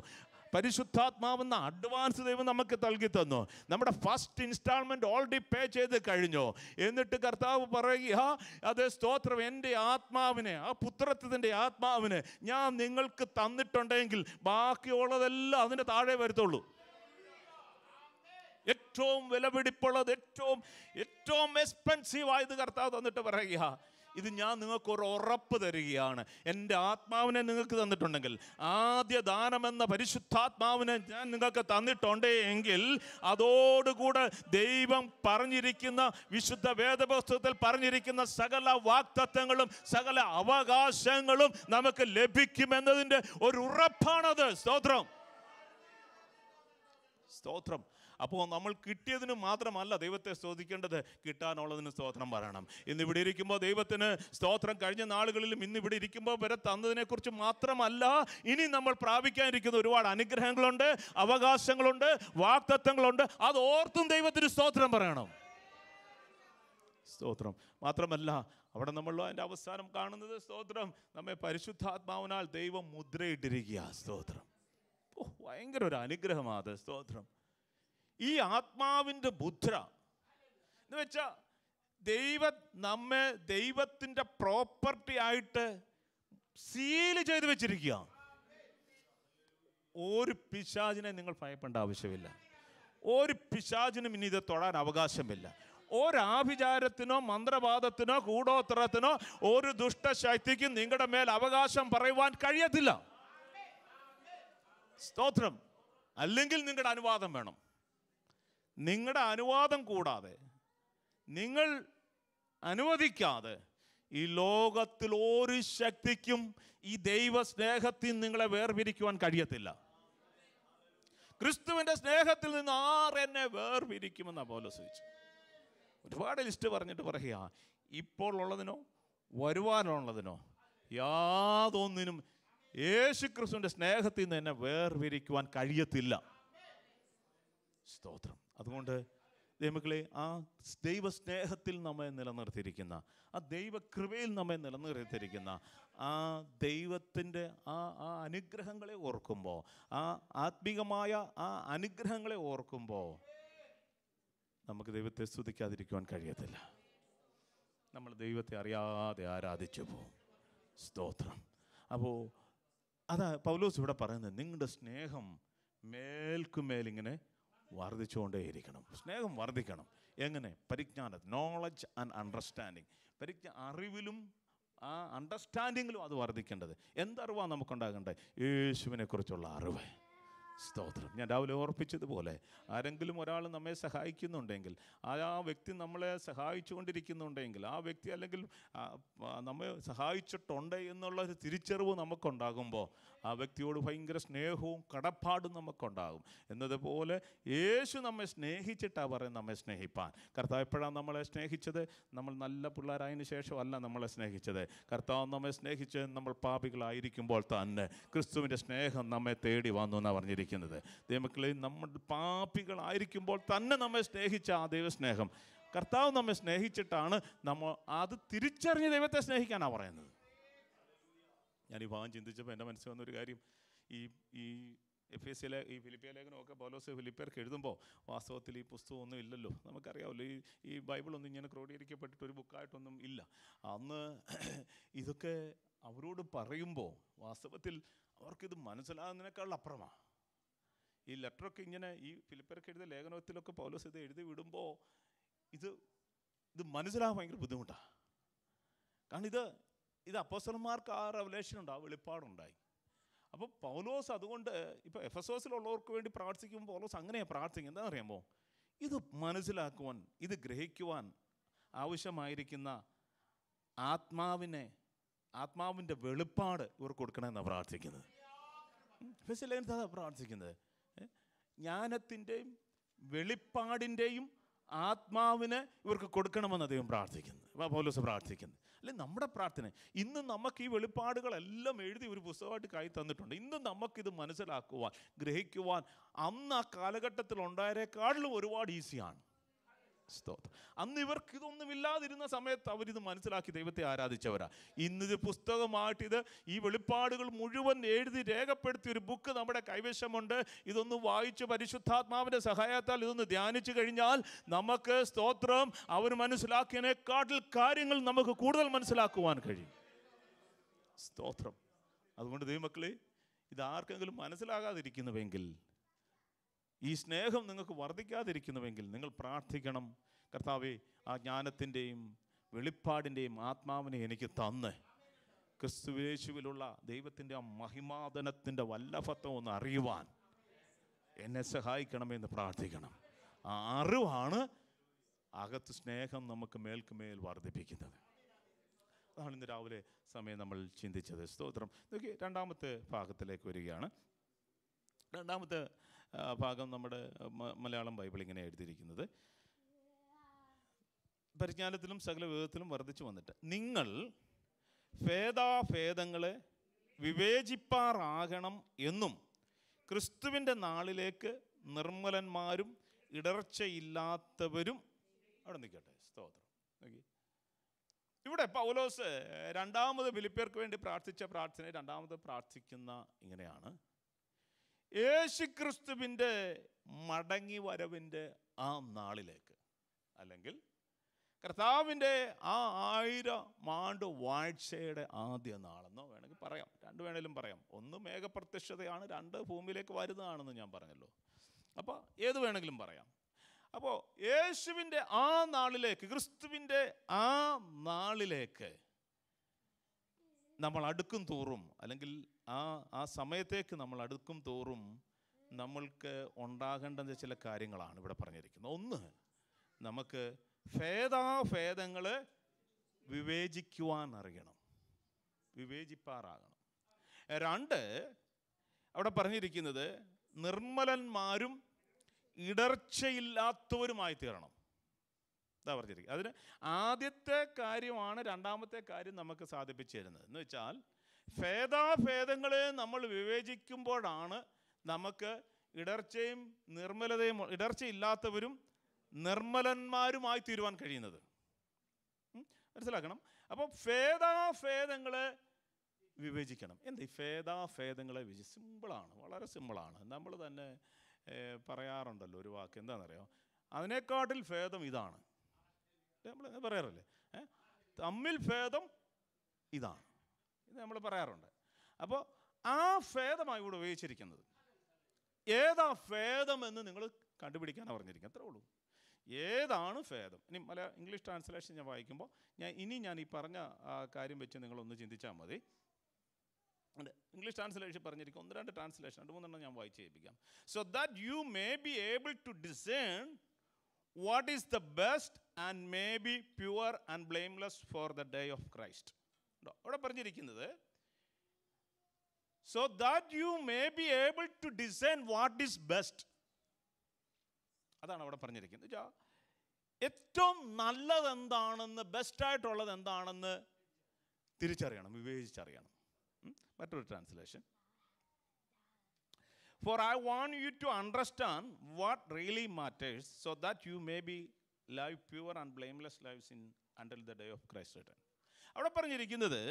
പരിശുദ്ധാത്മാവെന്ന അഡ്വാൻസ് ദൈവം നമുക്ക് നൽകി തന്നു നമ്മുടെ ഫസ്റ്റ് ഇൻസ്റ്റാൾമെൻ്റ് ഓൾറെഡി പേ ചെയ്ത് കഴിഞ്ഞു എന്നിട്ട് കർത്താവ് പറയുക അതേ സ്തോത്രം എൻ്റെ ആത്മാവിനെ ആ പുത്രത്വത്തിൻ്റെ ആത്മാവിനെ ഞാൻ നിങ്ങൾക്ക് തന്നിട്ടുണ്ടെങ്കിൽ ബാക്കിയുള്ളതെല്ലാം അതിൻ്റെ താഴെ വരത്തുള്ളൂ ഏറ്റവും വിലപിടിപ്പുള്ളത് ഏറ്റവും ഏറ്റവും എക്സ്പെൻസീവ് ആയത് കർത്താവ് തന്നിട്ട് പറയുക ഇത് ഞാൻ നിങ്ങൾക്ക് ഒരു ഉറപ്പ് തരികയാണ് എൻ്റെ ആത്മാവിനെ നിങ്ങൾക്ക് തന്നിട്ടുണ്ടെങ്കിൽ ആദ്യ ദാനമെന്ന പരിശുദ്ധാത്മാവിനെ ഞാൻ നിങ്ങൾക്ക് തന്നിട്ടുണ്ടേ എങ്കിൽ അതോടുകൂടെ ദൈവം പറഞ്ഞിരിക്കുന്ന വിശുദ്ധ വേദപുസ്തകത്തിൽ പറഞ്ഞിരിക്കുന്ന സകല വാക്തത്വങ്ങളും സകല അവകാശങ്ങളും നമുക്ക് ലഭിക്കുമെന്നതിൻ്റെ ഒരു ഉറപ്പാണത് സ്തോത്രം സ്തോത്രം അപ്പോൾ നമ്മൾ കിട്ടിയതിന് മാത്രമല്ല ദൈവത്തെ സ്തോതിക്കേണ്ടത് കിട്ടാനുള്ളതിന് സ്തോത്രം പറയണം ഇന്നിവിടെ ഇരിക്കുമ്പോൾ ദൈവത്തിന് സ്തോത്രം കഴിഞ്ഞ നാളുകളിലും ഇന്നിവിടെ ഇരിക്കുമ്പോൾ വരെ തന്നതിനെക്കുറിച്ച് മാത്രമല്ല ഇനി നമ്മൾ പ്രാപിക്കാനിരിക്കുന്ന ഒരുപാട് അനുഗ്രഹങ്ങളുണ്ട് അവകാശങ്ങളുണ്ട് വാക്തത്വങ്ങളുണ്ട് അത് ഓർത്തും ദൈവത്തിന് സ്തോത്രം പറയണം സ്തോത്രം മാത്രമല്ല അവിടെ നമ്മൾ അതിൻ്റെ അവസാനം കാണുന്നത് സ്തോത്രം നമ്മെ പരിശുദ്ധാത്മാവിനാൽ ദൈവം മുദ്രയിട്ടിരിക്കുക സ്തോത്രം ഓ ഭയങ്കര ഒരു അനുഗ്രഹമാണ് സ്തോത്രം ഈ ആത്മാവിൻ്റെ ബുദ്ധ്ര എന്ന് വെച്ചാൽ ദൈവ നമ്മെ ദൈവത്തിൻ്റെ പ്രോപ്പർട്ടി ആയിട്ട് സീല് ചെയ്ത് വെച്ചിരിക്കുക ഒരു പിശാചിനെ നിങ്ങൾ ഭയപ്പെടേണ്ട ആവശ്യമില്ല ഒരു പിശാചിനും ഇനി ഇത് തൊടാൻ അവകാശമില്ല ഒരാഭിചാരത്തിനോ മന്ത്രവാദത്തിനോ കൂടോത്രത്തിനോ ഒരു ദുഷ്ടശക്തിക്കും നിങ്ങളുടെ മേൽ അവകാശം പറയുവാൻ കഴിയത്തില്ല സ്തോത്രം അല്ലെങ്കിൽ നിങ്ങളുടെ അനുവാദം വേണം നിങ്ങളുടെ അനുവാദം കൂടാതെ നിങ്ങൾ അനുവദിക്കാതെ ഈ ലോകത്തിൽ ഒരു ശക്തിക്കും ഈ ദൈവ സ്നേഹത്തിൽ നിങ്ങളെ വേർപിരിക്കുവാൻ കഴിയത്തില്ല ക്രിസ്തുവിൻ്റെ സ്നേഹത്തിൽ നിന്ന് ആർ വേർപിരിക്കുമെന്ന പോലെ സൂചിച്ചു ഒരുപാട് ലിസ്റ്റ് പറഞ്ഞിട്ട് പറയുക ഇപ്പോൾ ഉള്ളതിനോ വരുവാനുള്ളതിനോ യാതൊന്നിനും യേശു ക്രിസ്തുവിൻ്റെ സ്നേഹത്തിൽ നിന്ന് എന്നെ വേർപിരിക്കുവാൻ കഴിയത്തില്ല സ്തോത്രം അതുകൊണ്ട് ദൈവമക്കളെ ആ ദൈവ സ്നേഹത്തിൽ നമ്മെ നിലനിർത്തിയിരിക്കുന്ന ആ ദൈവകൃപയിൽ നമ്മെ നിലനിർത്തിയിരിക്കുന്ന ആ ദൈവത്തിൻ്റെ ആ ആ അനുഗ്രഹങ്ങളെ ഓർക്കുമ്പോൾ ആ ആത്മീകമായ ആ അനുഗ്രഹങ്ങളെ ഓർക്കുമ്പോൾ നമുക്ക് ദൈവത്തെ സ്തുതിക്കാതിരിക്കുവാൻ കഴിയത്തില്ല നമ്മൾ ദൈവത്തെ അറിയാതെ ആരാധിച്ചു പോകും സ്തോത്രം അപ്പോൾ അതാ പൗലോസ് ഇവിടെ പറയുന്നത് നിങ്ങളുടെ സ്നേഹം മേൽക്കുമേലിങ്ങനെ വർദ്ധിച്ചുകൊണ്ടേയിരിക്കണം സ്നേഹം വർദ്ധിക്കണം എങ്ങനെ പരിജ്ഞാന നോളജ് ആൻഡ് അണ്ടർസ്റ്റാൻഡിങ് പരിജ്ഞ അറിവിലും ആ അണ്ടർസ്റ്റാൻഡിങ്ങിലും അത് വർദ്ധിക്കേണ്ടത് എന്തറിവാണ് നമുക്കുണ്ടാകേണ്ടത് യേശുവിനെക്കുറിച്ചുള്ള അറിവ് സ്തോത്രം ഞാൻ രാവിലെ ഓർപ്പിച്ചതുപോലെ ആരെങ്കിലും ഒരാൾ നമ്മെ സഹായിക്കുന്നുണ്ടെങ്കിൽ ആ വ്യക്തി നമ്മളെ സഹായിച്ചുകൊണ്ടിരിക്കുന്നുണ്ടെങ്കിൽ ആ വ്യക്തി അല്ലെങ്കിൽ നമ്മെ സഹായിച്ചിട്ടുണ്ട് എന്നുള്ള ഒരു തിരിച്ചറിവ് നമുക്കുണ്ടാകുമ്പോൾ ആ വ്യക്തിയോട് ഭയങ്കര സ്നേഹവും കടപ്പാടും നമുക്കുണ്ടാകും എന്നതുപോലെ യേശു നമ്മെ സ്നേഹിച്ചിട്ടാണ് പറയും നമ്മെ സ്നേഹിപ്പാൻ കർത്താവ് എപ്പോഴാണ് നമ്മളെ സ്നേഹിച്ചത് നമ്മൾ നല്ല പിള്ളേരായതിനു ശേഷമല്ല നമ്മളെ സ്നേഹിച്ചത് കർത്താവ് നമ്മെ സ്നേഹിച്ച് നമ്മൾ പാപികളായിരിക്കുമ്പോൾ തന്നെ ക്രിസ്തുവിൻ്റെ സ്നേഹം നമ്മെ തേടി വന്നു എന്നാണ് പറഞ്ഞിരിക്കുന്നത് ദൈവമക്കളെ നമ്മൾ പാപികളായിരിക്കുമ്പോൾ തന്നെ നമ്മെ സ്നേഹിച്ച ആ ദൈവസ്നേഹം കർത്താവ് നമ്മെ സ്നേഹിച്ചിട്ടാണ് നമ്മൾ അത് തിരിച്ചറിഞ്ഞ് ദൈവത്തെ സ്നേഹിക്കാനാണ് പറയുന്നത് ഞാൻ ഈ ഭാഗം ചിന്തിച്ചപ്പോൾ എൻ്റെ മനസ്സിൽ വന്നൊരു കാര്യം ഈ ഈ എഫ് എസ് സിയിലെ ഈ ഫിലിപ്പിയ ലേഖനമൊക്കെ പൗലോസ് ഫിലിപ്പിയർക്ക് എഴുതുമ്പോൾ വാസ്തവത്തിൽ ഈ ഒന്നും ഇല്ലല്ലോ നമുക്കറിയാമല്ലോ ഈ ഈ ബൈബിളൊന്നും ഇങ്ങനെ ക്രോഡീകരിക്കപ്പെട്ടിട്ട് ഒരു ബുക്കായിട്ടൊന്നും ഇല്ല അന്ന് ഇതൊക്കെ അവരോട് പറയുമ്പോൾ വാസ്തവത്തിൽ അവർക്കിത് മനസ്സിലാകുന്നതിനേക്കാൾ അപ്പുറമാണ് ഈ ലെറ്ററൊക്കെ ഇങ്ങനെ ഈ ഫിലിപ്പിയർക്ക് എഴുതിയ ലേഖനത്തിലൊക്കെ പൗലോസ് ഇത് എഴുതി വിടുമ്പോൾ ഇത് ഇത് മനസ്സിലാകാൻ ഭയങ്കര ബുദ്ധിമുട്ടാണ് കാരണം ഇത് ഇത് അപ്പോസ്റ്റർമാർക്ക് ആ റവലേഷൻ ഉണ്ട് ആ വെളിപ്പാടുണ്ടായി അപ്പോൾ പൗലോസ് അതുകൊണ്ട് ഇപ്പോൾ എഫ് എസ് ഓസിലുള്ളവർക്ക് വേണ്ടി പ്രാർത്ഥിക്കുമ്പോൾ പൗലോസ് അങ്ങനെയാണ് പ്രാർത്ഥിക്കുന്നത് എന്താ അറിയാമോ ഇത് മനസ്സിലാക്കുവാൻ ഇത് ഗ്രഹിക്കുവാൻ ആവശ്യമായിരിക്കുന്ന ആത്മാവിനെ ആത്മാവിൻ്റെ വെളിപ്പാട് ഇവർക്ക് കൊടുക്കണമെന്നാണ് പ്രാർത്ഥിക്കുന്നത് ഫെസിലേൻസ് പ്രാർത്ഥിക്കുന്നത് ജ്ഞാനത്തിൻ്റെയും വെളിപ്പാടിൻ്റെയും ആത്മാവിനെ ഇവർക്ക് കൊടുക്കണമെന്ന് ദൈവം പ്രാർത്ഥിക്കുന്നു പൗലോസ് പ്രാർത്ഥിക്കുന്നു അല്ലെ നമ്മുടെ പ്രാർത്ഥന ഇന്ന് നമുക്ക് ഈ വെളിപ്പാടുകളെല്ലാം എഴുതി ഒരു പുസ്തകമായിട്ട് കൈ തന്നിട്ടുണ്ട് ഇന്ന് നമുക്കിത് മനസ്സിലാക്കുവാൻ ഗ്രഹിക്കുവാൻ അന്ന് ആ കാലഘട്ടത്തിൽ ഉണ്ടായതിനേക്കാളിലും ഒരുപാട് ഈസിയാണ് സ്തോത്രം അന്ന് ഇവർക്ക് ഇതൊന്നുമില്ലാതിരുന്ന സമയത്ത് അവരിത് മനസ്സിലാക്കി ദൈവത്തെ ആരാധിച്ചവരാ ഇന്നിത് പുസ്തകമായിട്ട് ഇത് ഈ വെളിപ്പാടുകൾ മുഴുവൻ എഴുതി രേഖപ്പെടുത്തിയ ഒരു ബുക്ക് നമ്മുടെ കൈവശമുണ്ട് ഇതൊന്ന് വായിച്ച് പരിശുദ്ധാത്മാവിൻ്റെ സഹായത്താൽ ഇതൊന്ന് ധ്യാനിച്ചു കഴിഞ്ഞാൽ നമുക്ക് സ്തോത്രം അവർ മനസ്സിലാക്കിയതിനേക്കാട്ടിൽ കാര്യങ്ങൾ നമുക്ക് കൂടുതൽ മനസ്സിലാക്കുവാൻ കഴിയും സ്തോത്രം അതുകൊണ്ട് ദൈവമക്കളെ ഇത് ആർക്കെങ്കിലും മനസ്സിലാകാതിരിക്കുന്നുവെങ്കിൽ ഈ സ്നേഹം നിങ്ങൾക്ക് വർദ്ധിക്കാതിരിക്കുന്നുവെങ്കിൽ നിങ്ങൾ പ്രാർത്ഥിക്കണം കർത്താവെ ആ ജ്ഞാനത്തിൻ്റെയും വെളിപ്പാടിൻ്റെയും ആത്മാവിനെ എനിക്ക് തന്ന് ക്രിസ്തുവേശുവിലുള്ള ദൈവത്തിൻ്റെ ആ മഹിമാതനത്തിൻ്റെ വല്ലഭത്വം ഒന്ന് അറിയുവാൻ എന്നെ സഹായിക്കണമെന്ന് പ്രാർത്ഥിക്കണം ആ അറിവാണ് അകത്ത് സ്നേഹം നമുക്ക് മേൽക്കുമേൽ വർദ്ധിപ്പിക്കുന്നത് അതാണ് ഇന്ന് രാവിലെ സമയം നമ്മൾ ചിന്തിച്ചത് സ്തോത്രം നോക്കി രണ്ടാമത്തെ ഭാഗത്തിലേക്ക് വരികയാണ് രണ്ടാമത്തെ ഭാഗം നമ്മുടെ മലയാളം ബൈബിൾ ഇങ്ങനെ എഴുതിയിരിക്കുന്നത് പരിജ്ഞാനത്തിലും സകല വിധത്തിലും വർദ്ധിച്ചു വന്നിട്ട് നിങ്ങൾ ഭേദാഭേദങ്ങളെ വിവേചിപ്പാറാകണം എന്നും ക്രിസ്തുവിൻ്റെ നാളിലേക്ക് നിർമ്മലന്മാരും ഇടർച്ചയില്ലാത്തവരും അവിടെ നിൽക്കട്ടെ സ്തോത്രം നോക്കി ഇവിടെ പൗലോസ് രണ്ടാമത് ഫിലിപ്പിയർക്ക് വേണ്ടി പ്രാർത്ഥിച്ച പ്രാർത്ഥന രണ്ടാമത് പ്രാർത്ഥിക്കുന്ന ഇങ്ങനെയാണ് യേശുക്രിസ്തുവിൻ്റെ മടങ്ങി വരവിൻ്റെ ആ നാളിലേക്ക് അല്ലെങ്കിൽ കർത്താവിൻ്റെ ആ ആയിരം ആണ്ട് വാഴ്ചയുടെ ആദ്യ നാളെന്നോ വേണമെങ്കിൽ പറയാം രണ്ട് വേണേലും പറയാം ഒന്ന് മേഘപ്രത്യക്ഷതയാണ് രണ്ട് ഭൂമിയിലേക്ക് വരുന്നതാണെന്ന് ഞാൻ പറഞ്ഞല്ലോ അപ്പോൾ ഏത് വേണമെങ്കിലും പറയാം അപ്പോൾ യേശുവിൻ്റെ ആ നാളിലേക്ക് ക്രിസ്തുവിൻ്റെ ആ നാളിലേക്ക് നമ്മൾ അടുക്കും തോറും അല്ലെങ്കിൽ ആ ആ സമയത്തേക്ക് നമ്മൾ അടുക്കും തോറും നമ്മൾക്ക് ഉണ്ടാകേണ്ട ചില കാര്യങ്ങളാണ് ഇവിടെ പറഞ്ഞിരിക്കുന്നത് ഒന്ന് നമുക്ക് ഭേദാഭേദങ്ങൾ വിവേചിക്കുവാൻ അറിയണം വിവേചിപ്പാറാകണം രണ്ട് അവിടെ പറഞ്ഞിരിക്കുന്നത് നിർമ്മലന്മാരും ഇടർച്ചയില്ലാത്തവരുമായി തീരണം കർത്താവ് പറഞ്ഞിരിക്കുക അതിന് ആദ്യത്തെ കാര്യമാണ് രണ്ടാമത്തെ കാര്യം നമുക്ക് സാധിപ്പിച്ചു തരുന്നത് എന്ന് വെച്ചാൽ ഭേദാഭേദങ്ങളെ നമ്മൾ വിവേചിക്കുമ്പോഴാണ് നമുക്ക് ഇടർച്ചയും നിർമ്മലതയും ഇടർച്ചയില്ലാത്തവരും നിർമ്മലന്മാരുമായി തീരുവാൻ കഴിയുന്നത് മനസ്സിലാക്കണം അപ്പോൾ ഭേദാഭേദങ്ങളെ വിവേചിക്കണം എന്ത് ഭേദാഭേദങ്ങളെ വിവേചി സിമ്പിളാണ് വളരെ സിമ്പിളാണ് നമ്മൾ തന്നെ പറയാറുണ്ടല്ലോ ഒരു വാക്ക് എന്താണെന്നറിയോ അതിനേക്കാട്ടിൽ ഭേദം ഇതാണ് നമ്മൾ പറയാറില്ലേ തമ്മിൽ ഭേദം ഇതാണ് ഇത് നമ്മൾ പറയാറുണ്ട് അപ്പോൾ ആ ഭേദമാണ് ഇവിടെ ഉപയോഗിച്ചിരിക്കുന്നത് ഏതാ ഭേദം എന്ന് നിങ്ങൾ കണ്ടുപിടിക്കാനാണ് പറഞ്ഞിരിക്കുന്നത് അത്രേ ഉള്ളൂ ഏതാണ് ഭേദം ഇനി മല ഇംഗ്ലീഷ് ട്രാൻസ്ലേഷൻ ഞാൻ വായിക്കുമ്പോൾ ഞാൻ ഇനി ഞാൻ ഈ പറഞ്ഞ കാര്യം വെച്ച് നിങ്ങളൊന്ന് ചിന്തിച്ചാൽ മതി ഉണ്ട് ഇംഗ്ലീഷ് ട്രാൻസ്ലേഷൻ പറഞ്ഞിരിക്കും ഒന്ന് രണ്ട് ട്രാൻസ്ലേഷൻ രണ്ട് മൂന്നെണ്ണം ഞാൻ വായിച്ച് ചെയ്യിപ്പിക്കാം so that you may be able to discern what is the best and may be pure and blameless for the day of Christ അവിടെ പറഞ്ഞിരിക്കുന്നത് so that you may be able to discern what is best അതാണ് അവിടെ പറഞ്ഞിരിക്കുന്നത് ഏറ്റവും നല്ലത് എന്താണെന്ന് ബെസ്റ്റായിട്ടുള്ളത് എന്താണെന്ന് തിരിച്ചറിയണം വിവേചിച്ചറിയണം മറ്റൊരു translation For I want you to understand what really matters so that you may be live pure and blameless lives in until the day of Christ return. അവിടെ പറഞ്ഞിരിക്കുന്നത്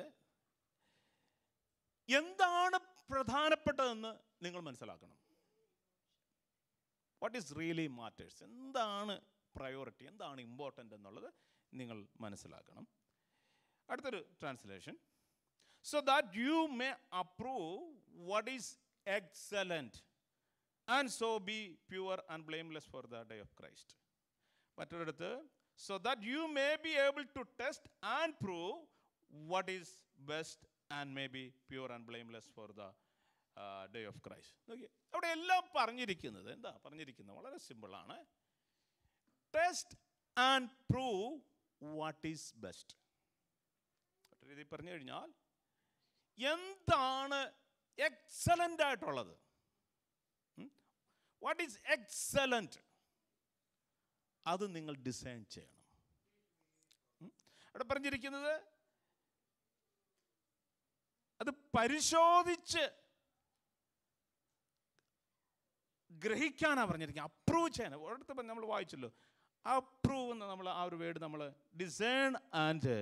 എന്താണ് പ്രധാനപ്പെട്ടതെന്ന് നിങ്ങൾ മനസ്സിലാക്കണം വാട്ട് ഈസ് റിയലി മാറ്റേഴ്സ് എന്താണ് priority എന്താണ് important എന്നുള്ളത് നിങ്ങൾ മനസ്സിലാക്കണം അടുത്തൊരു translation so that you may approve what is excellent and so be pure and blameless for the day of Christ മറ്റൊരിടത്ത് so that you may be able to test and prove what is best and may be pure and blameless for the day of Christ നോക്കിയേ അവിടെ എല്ലാം പറഞ്ഞിരിക്കുന്നത് എന്താ പറഞ്ഞിരിക്കുന്നത് വളരെ സിമ്പിളാണ് test and prove what is best മറ്റൊരു രീതിയിൽ പറഞ്ഞു കഴിഞ്ഞാൽ എന്താണ് എക്സലൻ്റ് ആയിട്ടുള്ളത് വാട്ട് ഈസ് എക്സലൻറ്റ് അത് നിങ്ങൾ ഡിസൈൻ ചെയ്യണം അവിടെ പറഞ്ഞിരിക്കുന്നത് അത് പരിശോധിച്ച് ഗ്രഹിക്കാനാണ് പറഞ്ഞിരിക്കുന്നത് അപ്രൂവ് ചെയ്യാൻ ഒരിടത്ത് നമ്മൾ വായിച്ചല്ലോ അപ്രൂവ് എന്ന് നമ്മൾ ആ ഒരു വേർഡ് നമ്മൾ ഡിസേൺ ആൻഡ്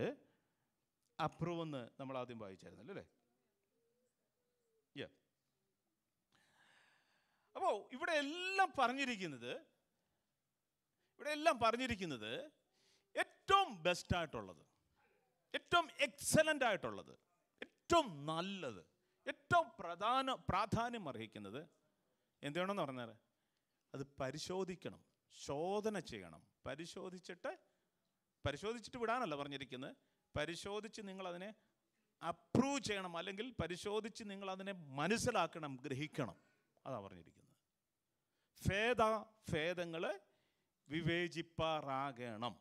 അപ്രൂവ് എന്ന് നമ്മൾ ആദ്യം വായിച്ചായിരുന്നു അല്ലേ അപ്പോൾ ഇവിടെ എല്ലാം പറഞ്ഞിരിക്കുന്നത് ഇവിടെ എല്ലാം പറഞ്ഞിരിക്കുന്നത് ഏറ്റവും ബെസ്റ്റായിട്ടുള്ളത് ഏറ്റവും എക്സലൻ്റ് ആയിട്ടുള്ളത് ഏറ്റവും നല്ലത് ഏറ്റവും പ്രധാന പ്രാധാന്യം അർഹിക്കുന്നത് എന്തുവേണമെന്ന് പറഞ്ഞാൽ അത് പരിശോധിക്കണം ശോധന ചെയ്യണം പരിശോധിച്ചിട്ട് പരിശോധിച്ചിട്ട് വിടാനല്ല പറഞ്ഞിരിക്കുന്നത് പരിശോധിച്ച് നിങ്ങളതിനെ അപ്രൂവ് ചെയ്യണം അല്ലെങ്കിൽ പരിശോധിച്ച് നിങ്ങളതിനെ മനസ്സിലാക്കണം ഗ്രഹിക്കണം അതാണ് പറഞ്ഞിരിക്കുന്നത് ഭേദ ഭേദങ്ങളെ വിവേചിപ്പാറാകണം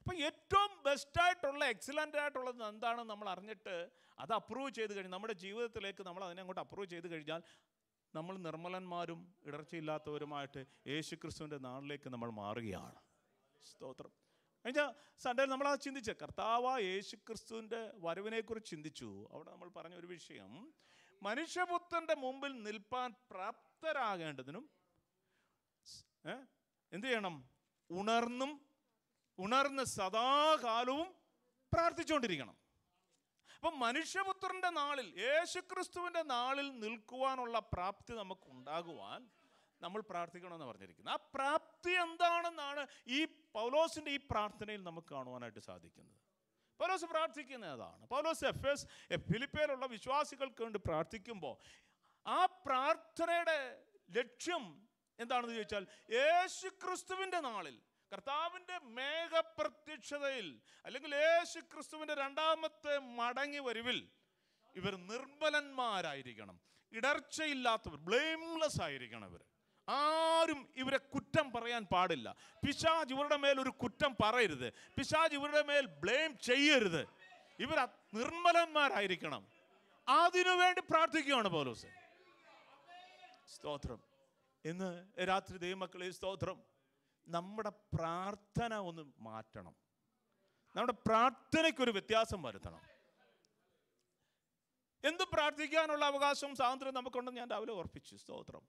അപ്പം ഏറ്റവും ബെസ്റ്റായിട്ടുള്ള എക്സലൻ്റ് ആയിട്ടുള്ളത് എന്താണെന്ന് നമ്മൾ അറിഞ്ഞിട്ട് അത് അപ്രൂവ് ചെയ്ത് കഴിഞ്ഞ് നമ്മുടെ ജീവിതത്തിലേക്ക് നമ്മൾ അതിനെ അങ്ങോട്ട് അപ്രൂവ് ചെയ്ത് കഴിഞ്ഞാൽ നമ്മൾ നിർമ്മലന്മാരും ഇടർച്ചയില്ലാത്തവരുമായിട്ട് യേശു ക്രിസ്തുവിൻ്റെ നാളിലേക്ക് നമ്മൾ മാറുകയാണ് സ്തോത്രം കഴിഞ്ഞാൽ സൺഡേ നമ്മൾ അത് ചിന്തിച്ചു കർത്താവ യേശു ക്രിസ്തുവിൻ്റെ വരവിനെക്കുറിച്ച് ചിന്തിച്ചു അവിടെ നമ്മൾ പറഞ്ഞ ഒരു വിഷയം മനുഷ്യപുത്രൻ്റെ മുമ്പിൽ നിൽപ്പാൻ പ്രാപ്തരാകേണ്ടതിനും എന്ത് ചെയ്യണം ഉണർന്നും ഉണർന്ന് സദാകാലവും പ്രാർത്ഥിച്ചുകൊണ്ടിരിക്കണം അപ്പം മനുഷ്യപുത്രൻ്റെ നാളിൽ യേശുക്രിസ്തുവിൻ്റെ നാളിൽ നിൽക്കുവാനുള്ള പ്രാപ്തി നമുക്ക് ഉണ്ടാകുവാൻ നമ്മൾ പ്രാർത്ഥിക്കണമെന്ന് പറഞ്ഞിരിക്കുന്നു ആ പ്രാപ്തി എന്താണെന്നാണ് ഈ പൗലോസിൻ്റെ ഈ പ്രാർത്ഥനയിൽ നമുക്ക് കാണുവാനായിട്ട് സാധിക്കുന്നത് പൗലോസ് പ്രാർത്ഥിക്കുന്ന അതാണ് പൗലോസ് എഫ് എസ് ഫിലിപ്പയിലുള്ള വിശ്വാസികൾക്ക് വേണ്ടി പ്രാർത്ഥിക്കുമ്പോൾ ആ പ്രാർത്ഥനയുടെ ലക്ഷ്യം എന്താണെന്ന് ചോദിച്ചാൽ യേശു ക്രിസ്തുവിൻ്റെ നാളിൽ കർത്താവിൻ്റെ മേഘപ്രത്യക്ഷതയിൽ അല്ലെങ്കിൽ യേശു ക്രിസ്തുവിൻ്റെ രണ്ടാമത്തെ മടങ്ങി വരുവിൽ ഇവർ നിർമ്മലന്മാരായിരിക്കണം ഇടർച്ചയില്ലാത്തവർ ബ്ലെയിംലെസ് ആയിരിക്കണം ഇവർ ആരും ഇവരെ കുറ്റം പറയാൻ പാടില്ല പിശാജ് ഇവരുടെ മേൽ ഒരു കുറ്റം പറയരുത് പിശാജ് ഇവരുടെ മേൽ ബ്ലെയിം ചെയ്യരുത് ഇവർ നിർമ്മലന്മാരായിരിക്കണം വേണ്ടി പ്രാർത്ഥിക്കുകയാണ് പോലോസ് സ്തോത്രം ഇന്ന് രാത്രി ദൈവമക്കളെ സ്തോത്രം നമ്മുടെ പ്രാർത്ഥന ഒന്ന് മാറ്റണം നമ്മുടെ പ്രാർത്ഥനയ്ക്കൊരു വ്യത്യാസം വരുത്തണം എന്ത് പ്രാർത്ഥിക്കാനുള്ള അവകാശവും സ്വാതന്ത്ര്യം നമുക്കുണ്ടെന്ന് ഞാൻ രാവിലെ ഉറപ്പിച്ചു സ്തോത്രം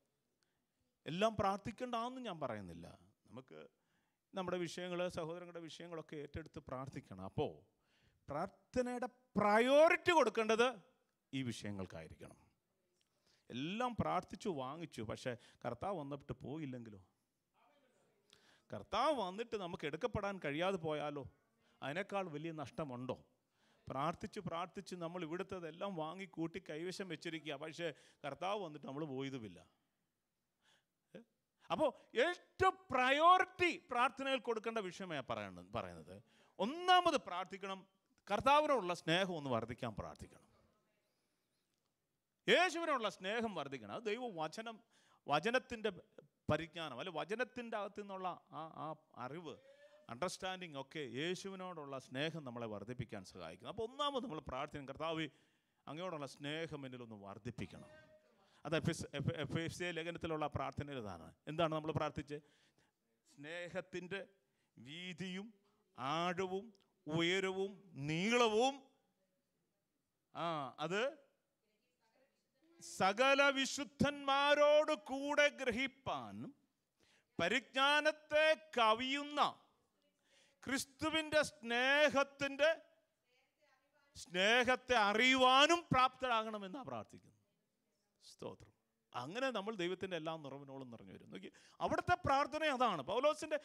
എല്ലാം പ്രാർത്ഥിക്കേണ്ടെന്ന് ഞാൻ പറയുന്നില്ല നമുക്ക് നമ്മുടെ വിഷയങ്ങൾ സഹോദരങ്ങളുടെ വിഷയങ്ങളൊക്കെ ഏറ്റെടുത്ത് പ്രാർത്ഥിക്കണം അപ്പോൾ പ്രാർത്ഥനയുടെ പ്രയോറിറ്റി കൊടുക്കേണ്ടത് ഈ വിഷയങ്ങൾക്കായിരിക്കണം എല്ലാം പ്രാർത്ഥിച്ചു വാങ്ങിച്ചു പക്ഷേ കർത്താവ് വന്നിട്ട് പോയില്ലെങ്കിലോ കർത്താവ് വന്നിട്ട് നമുക്ക് എടുക്കപ്പെടാൻ കഴിയാതെ പോയാലോ അതിനേക്കാൾ വലിയ നഷ്ടമുണ്ടോ പ്രാർത്ഥിച്ച് പ്രാർത്ഥിച്ച് നമ്മൾ ഇവിടുത്തതെല്ലാം വാങ്ങി കൂട്ടി കൈവശം വെച്ചിരിക്കുക പക്ഷേ കർത്താവ് വന്നിട്ട് നമ്മൾ പോയതുമില്ല അപ്പോൾ ഏറ്റവും പ്രയോറിറ്റി പ്രാർത്ഥനയിൽ കൊടുക്കേണ്ട വിഷയമാണ് പറയുന്നത് പറയുന്നത് ഒന്നാമത് പ്രാർത്ഥിക്കണം കർത്താവിനോടുള്ള സ്നേഹം ഒന്ന് വർദ്ധിക്കാൻ പ്രാർത്ഥിക്കണം യേശുവിനോടുള്ള സ്നേഹം വർദ്ധിക്കണം അത് ദൈവ വചനം വചനത്തിൻ്റെ പരിജ്ഞാനം അല്ലെ വചനത്തിൻ്റെ അകത്തു നിന്നുള്ള ആ ആ അറിവ് അണ്ടർസ്റ്റാൻഡിങ് ഒക്കെ യേശുവിനോടുള്ള സ്നേഹം നമ്മളെ വർദ്ധിപ്പിക്കാൻ സഹായിക്കും അപ്പോൾ ഒന്നാമത് നമ്മൾ പ്രാർത്ഥന കർത്താവ് അങ്ങയോടുള്ള സ്നേഹം എന്നിലൊന്ന് വർദ്ധിപ്പിക്കണം അത് F S F F C ലേഖനത്തിലുള്ള പ്രാർത്ഥനയിൽ ഇതാണ് എന്താണ് നമ്മൾ പ്രാർത്ഥിച്ച് സ്നേഹത്തിൻ്റെ വീതിയും ആഴവും ഉയരവും നീളവും ആ അത് സകല വിശുദ്ധന്മാരോട് കൂടെ ഗ്രഹിപ്പാൻ പരിജ്ഞാനത്തെ കവിയുന്ന ക്രിസ്തുവിൻ്റെ സ്നേഹത്തിൻ്റെ സ്നേഹത്തെ അറിയുവാനും പ്രാപ്തരാകണമെന്നാണ് പ്രാർത്ഥിക്കുന്നു സ്തോത്രം അങ്ങനെ നമ്മൾ ദൈവത്തിൻ്റെ എല്ലാ നിറവിനോളം നിറഞ്ഞു വരും നോക്കി അവിടുത്തെ പ്രാർത്ഥന അതാണ് പൗലോസിൻ്റെ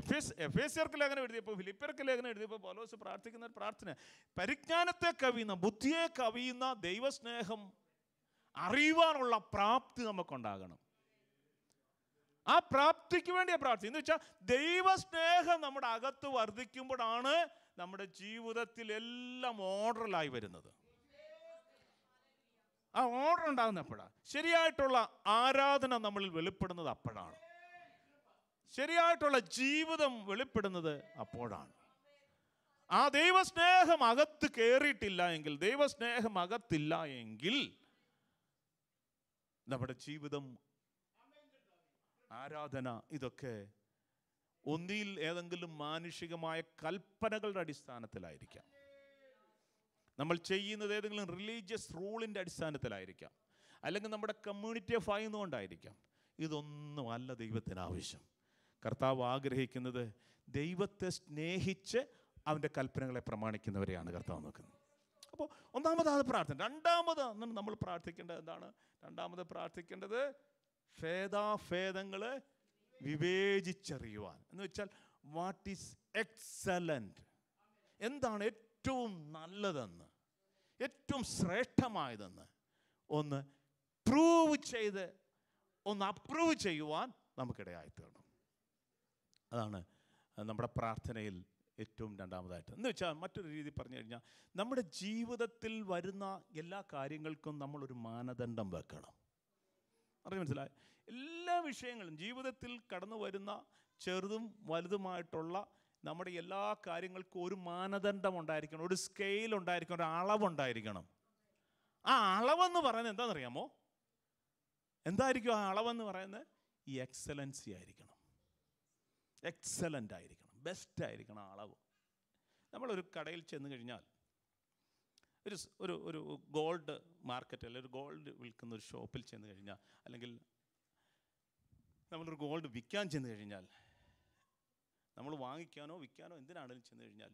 എഫ് എസ് എർക്ക് ലേഖനം എഴുതിയപ്പോൾ ഫിലിപ്പിയർക്ക് ലേഖനം എഴുതിയപ്പോൾ പൗലോസ് പ്രാർത്ഥിക്കുന്ന ഒരു പ്രാർത്ഥന പരിജ്ഞാനത്തെ കവിയുന്ന ബുദ്ധിയെ കവിയുന്ന ദൈവസ്നേഹം അറിയുവാനുള്ള പ്രാപ്തി നമുക്കുണ്ടാകണം ആ പ്രാപ്തിക്ക് വേണ്ടിയ പ്രാർത്ഥിച്ചത് എന്ന് വെച്ചാൽ ദൈവസ്നേഹം നമ്മുടെ അകത്ത് വർദ്ധിക്കുമ്പോഴാണ് നമ്മുടെ ജീവിതത്തിൽ എല്ലാം ഓർഡറിലായി വരുന്നത് ആ ഓർഡർ ഉണ്ടാകുന്ന എപ്പോഴാണ് ശരിയായിട്ടുള്ള ആരാധന നമ്മളിൽ വെളിപ്പെടുന്നത് അപ്പോഴാണ് ശരിയായിട്ടുള്ള ജീവിതം വെളിപ്പെടുന്നത് അപ്പോഴാണ് ആ ദൈവസ്നേഹം അകത്ത് കയറിയിട്ടില്ല എങ്കിൽ ദൈവസ്നേഹം അകത്തില്ല എങ്കിൽ നമ്മുടെ ജീവിതം ആരാധന ഇതൊക്കെ ഒന്നിൽ ഏതെങ്കിലും മാനുഷികമായ കൽപ്പനകളുടെ അടിസ്ഥാനത്തിലായിരിക്കാം നമ്മൾ ചെയ്യുന്നത് ഏതെങ്കിലും റിലീജിയസ് റൂളിൻ്റെ അടിസ്ഥാനത്തിലായിരിക്കാം അല്ലെങ്കിൽ നമ്മുടെ കമ്മ്യൂണിറ്റി ഓഫ് ആയതുകൊണ്ടായിരിക്കാം ഇതൊന്നും അല്ല ദൈവത്തിന് ആവശ്യം കർത്താവ് ആഗ്രഹിക്കുന്നത് ദൈവത്തെ സ്നേഹിച്ച് അവൻ്റെ കൽപ്പനകളെ പ്രമാണിക്കുന്നവരെയാണ് കർത്താവ് നോക്കുന്നത് അപ്പോൾ അത് പ്രാർത്ഥന രണ്ടാമത് നമ്മൾ പ്രാർത്ഥിക്കേണ്ടത് എന്താണ് രണ്ടാമത് പ്രാർത്ഥിക്കേണ്ടത് ഭേദാഭേദങ്ങൾ വിവേചിച്ചറിയുവാൻ എന്ന് വെച്ചാൽ വാട്ട് ഈസ് എക്സലൻറ്റ് എന്താണ് ഏറ്റവും നല്ലതെന്ന് ഏറ്റവും ശ്രേഷ്ഠമായതെന്ന് ഒന്ന് പ്രൂവ് ചെയ്ത് ഒന്ന് അപ്രൂവ് ചെയ്യുവാൻ നമുക്കിടയായി തീർന്നു അതാണ് നമ്മുടെ പ്രാർത്ഥനയിൽ ഏറ്റവും രണ്ടാമതായിട്ട് എന്ന് വെച്ചാൽ മറ്റൊരു രീതി പറഞ്ഞു കഴിഞ്ഞാൽ നമ്മുടെ ജീവിതത്തിൽ വരുന്ന എല്ലാ കാര്യങ്ങൾക്കും നമ്മളൊരു മാനദണ്ഡം വെക്കണം അറിഞ്ഞു മനസ്സിലായി എല്ലാ വിഷയങ്ങളും ജീവിതത്തിൽ കടന്നു വരുന്ന ചെറുതും വലുതുമായിട്ടുള്ള നമ്മുടെ എല്ലാ കാര്യങ്ങൾക്കും ഒരു മാനദണ്ഡം ഉണ്ടായിരിക്കണം ഒരു സ്കെയിൽ ഉണ്ടായിരിക്കണം ഒരു അളവുണ്ടായിരിക്കണം ആ അളവെന്ന് പറയുന്നത് എന്താണെന്നറിയാമോ എന്തായിരിക്കും ആ അളവെന്ന് പറയുന്നത് ഈ എക്സലൻസി ആയിരിക്കണം എക്സലൻ്റ് ആയിരിക്കണം ആയിരിക്കണം അളവ് നമ്മളൊരു കടയിൽ ചെന്ന് കഴിഞ്ഞാൽ ഒരു ഒരു ഒരു ഗോൾഡ് മാർക്കറ്റ് അല്ലെങ്കിൽ ഒരു ഗോൾഡ് വിൽക്കുന്ന ഒരു ഷോപ്പിൽ ചെന്ന് കഴിഞ്ഞാൽ അല്ലെങ്കിൽ നമ്മളൊരു ഗോൾഡ് വിൽക്കാൻ ചെന്ന് കഴിഞ്ഞാൽ നമ്മൾ വാങ്ങിക്കാനോ വിൽക്കാനോ എന്തിനാണെങ്കിലും ചെന്ന് കഴിഞ്ഞാൽ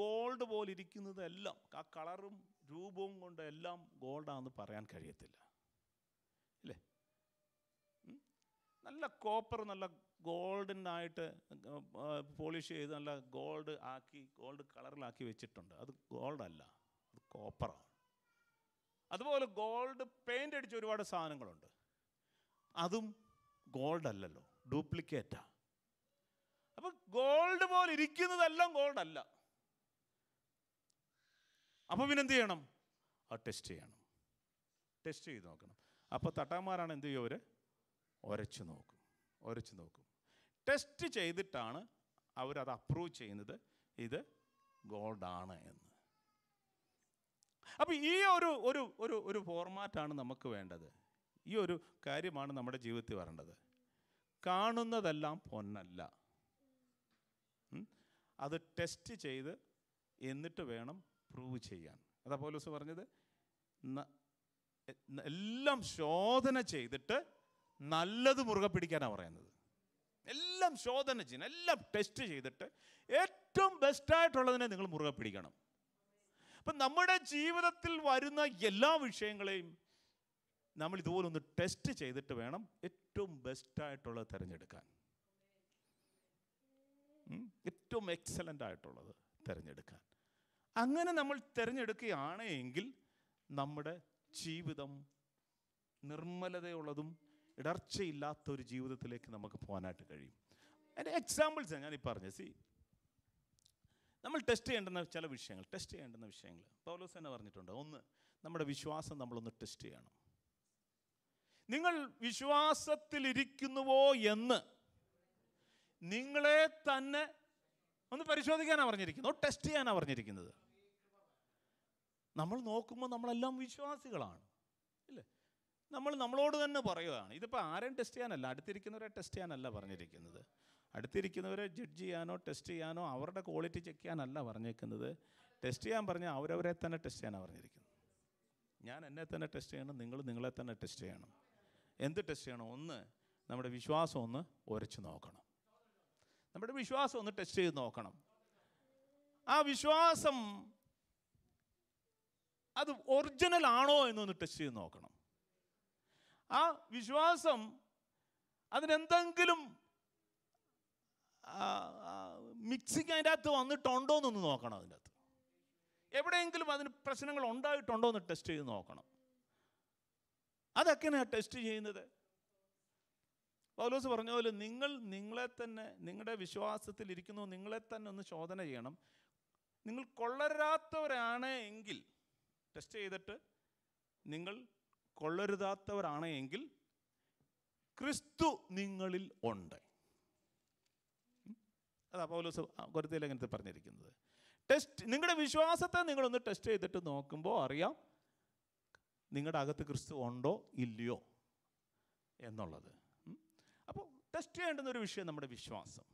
ഗോൾഡ് പോലെ ഇരിക്കുന്നതെല്ലാം ആ കളറും രൂപവും കൊണ്ട് എല്ലാം ഗോൾഡാണെന്ന് പറയാൻ കഴിയത്തില്ല അല്ലേ നല്ല കോപ്പർ നല്ല ആയിട്ട് പോളിഷ് ചെയ്ത് നല്ല ഗോൾഡ് ആക്കി ഗോൾഡ് കളറിലാക്കി വെച്ചിട്ടുണ്ട് അത് ഗോൾഡല്ല അത് കോപ്പറാണ് അതുപോലെ ഗോൾഡ് പെയിൻ്റ് അടിച്ച ഒരുപാട് സാധനങ്ങളുണ്ട് അതും ഗോൾഡല്ലല്ലോ ഡ്യൂപ്ലിക്കേറ്റാണ് അപ്പോൾ ഗോൾഡ് പോലെ ഇരിക്കുന്നതെല്ലാം ഗോൾഡല്ല അപ്പോൾ പിന്നെ ചെയ്യണം ആ ടെസ്റ്റ് ചെയ്യണം ടെസ്റ്റ് ചെയ്ത് നോക്കണം അപ്പോൾ തട്ടാന്മാരാണ് എന്ത് ചെയ്യുക അവർ ഉരച്ച് നോക്കും ഉരച്ച് നോക്കും ടെസ്റ്റ് ചെയ്തിട്ടാണ് അവരത് അപ്രൂവ് ചെയ്യുന്നത് ഇത് ഗോൾഡാണ് എന്ന് അപ്പോൾ ഈ ഒരു ഒരു ഒരു ഒരു ഫോർമാറ്റാണ് നമുക്ക് വേണ്ടത് ഈ ഒരു കാര്യമാണ് നമ്മുടെ ജീവിതത്തിൽ വരേണ്ടത് കാണുന്നതെല്ലാം പൊന്നല്ല അത് ടെസ്റ്റ് ചെയ്ത് എന്നിട്ട് വേണം പ്രൂവ് ചെയ്യാൻ അതാ പോലീസ് പറഞ്ഞത് എല്ലാം ശോധന ചെയ്തിട്ട് നല്ലത് മുറുകെ പിടിക്കാനാണ് പറയുന്നത് എല്ലാം ശോധന ചെയ്യണം എല്ലാം ടെസ്റ്റ് ചെയ്തിട്ട് ഏറ്റവും ബെസ്റ്റായിട്ടുള്ളതിനെ നിങ്ങൾ മുറുകെ പിടിക്കണം അപ്പം നമ്മുടെ ജീവിതത്തിൽ വരുന്ന എല്ലാ വിഷയങ്ങളെയും നമ്മൾ ഇതുപോലെ ഒന്ന് ടെസ്റ്റ് ചെയ്തിട്ട് വേണം ഏറ്റവും ബെസ്റ്റായിട്ടുള്ളത് തിരഞ്ഞെടുക്കാൻ ഏറ്റവും എക്സലൻ്റ് ആയിട്ടുള്ളത് തിരഞ്ഞെടുക്കാൻ അങ്ങനെ നമ്മൾ തിരഞ്ഞെടുക്കുകയാണെങ്കിൽ നമ്മുടെ ജീവിതം നിർമ്മലതയുള്ളതും ഇടർച്ചയില്ലാത്ത ഒരു ജീവിതത്തിലേക്ക് നമുക്ക് പോകാനായിട്ട് കഴിയും എൻ്റെ എക്സാമ്പിൾസ് ഞാൻ ഈ പറഞ്ഞത് സി നമ്മൾ ടെസ്റ്റ് ചെയ്യേണ്ടുന്ന ചില വിഷയങ്ങൾ ടെസ്റ്റ് ചെയ്യേണ്ടുന്ന വിഷയങ്ങൾ പൗലോസ് തന്നെ പറഞ്ഞിട്ടുണ്ട് ഒന്ന് നമ്മുടെ വിശ്വാസം നമ്മളൊന്ന് ടെസ്റ്റ് ചെയ്യണം നിങ്ങൾ വിശ്വാസത്തിലിരിക്കുന്നുവോ എന്ന് നിങ്ങളെ തന്നെ ഒന്ന് പരിശോധിക്കാനാണ് പറഞ്ഞിരിക്കുന്നത് ടെസ്റ്റ് ചെയ്യാനാണ് പറഞ്ഞിരിക്കുന്നത് നമ്മൾ നോക്കുമ്പോൾ നമ്മളെല്ലാം വിശ്വാസികളാണ് ഇല്ലേ നമ്മൾ നമ്മളോട് തന്നെ പറയുകയാണ് ഇതിപ്പോൾ ആരെയും ടെസ്റ്റ് ചെയ്യാനല്ല അടുത്തിരിക്കുന്നവരെ ടെസ്റ്റ് ചെയ്യാനല്ല പറഞ്ഞിരിക്കുന്നത് അടുത്തിരിക്കുന്നവരെ ജഡ്ജ് ചെയ്യാനോ ടെസ്റ്റ് ചെയ്യാനോ അവരുടെ ക്വാളിറ്റി ചെക്ക് ചെയ്യാനല്ല പറഞ്ഞേക്കുന്നത് ടെസ്റ്റ് ചെയ്യാൻ പറഞ്ഞാൽ അവരവരെ തന്നെ ടെസ്റ്റ് ചെയ്യാനാണ് പറഞ്ഞിരിക്കുന്നത് ഞാൻ എന്നെ തന്നെ ടെസ്റ്റ് ചെയ്യണം നിങ്ങൾ നിങ്ങളെ തന്നെ ടെസ്റ്റ് ചെയ്യണം എന്ത് ടെസ്റ്റ് ചെയ്യണം ഒന്ന് നമ്മുടെ വിശ്വാസം ഒന്ന് ഉരച്ചു നോക്കണം നമ്മുടെ വിശ്വാസം ഒന്ന് ടെസ്റ്റ് ചെയ്ത് നോക്കണം ആ വിശ്വാസം അത് ഒറിജിനൽ ആണോ എന്നൊന്ന് ടെസ്റ്റ് ചെയ്ത് നോക്കണം ആ വിശ്വാസം അതിനെന്തെങ്കിലും മിക്സിങ് അതിൻ്റെ അകത്ത് വന്നിട്ടുണ്ടോ എന്നൊന്ന് നോക്കണം അതിൻ്റെ അകത്ത് എവിടെയെങ്കിലും അതിന് പ്രശ്നങ്ങൾ ഉണ്ടായിട്ടുണ്ടോ എന്ന് ടെസ്റ്റ് ചെയ്ത് നോക്കണം അതൊക്കെയാണ് ടെസ്റ്റ് ചെയ്യുന്നത് പൗലോസ് പറഞ്ഞ പോലെ നിങ്ങൾ നിങ്ങളെ തന്നെ നിങ്ങളുടെ വിശ്വാസത്തിൽ ഇരിക്കുന്നു നിങ്ങളെ തന്നെ ഒന്ന് ശോധന ചെയ്യണം നിങ്ങൾ കൊള്ളരാത്തവരാണ് എങ്കിൽ ടെസ്റ്റ് ചെയ്തിട്ട് നിങ്ങൾ കൊള്ളരുതാത്തവരാണ് എങ്കിൽ ക്രിസ്തു നിങ്ങളിൽ ഉണ്ട് അതാ പൗലോസ് കൊരത്തിൽ അങ്ങനത്തെ പറഞ്ഞിരിക്കുന്നത് ടെസ്റ്റ് നിങ്ങളുടെ വിശ്വാസത്തെ നിങ്ങളൊന്ന് ടെസ്റ്റ് ചെയ്തിട്ട് നോക്കുമ്പോൾ അറിയാം നിങ്ങളുടെ അകത്ത് ക്രിസ്തു ഉണ്ടോ ഇല്ലയോ എന്നുള്ളത് അപ്പോൾ ടെസ്റ്റ് ചെയ്യേണ്ടുന്ന ഒരു വിഷയം നമ്മുടെ വിശ്വാസം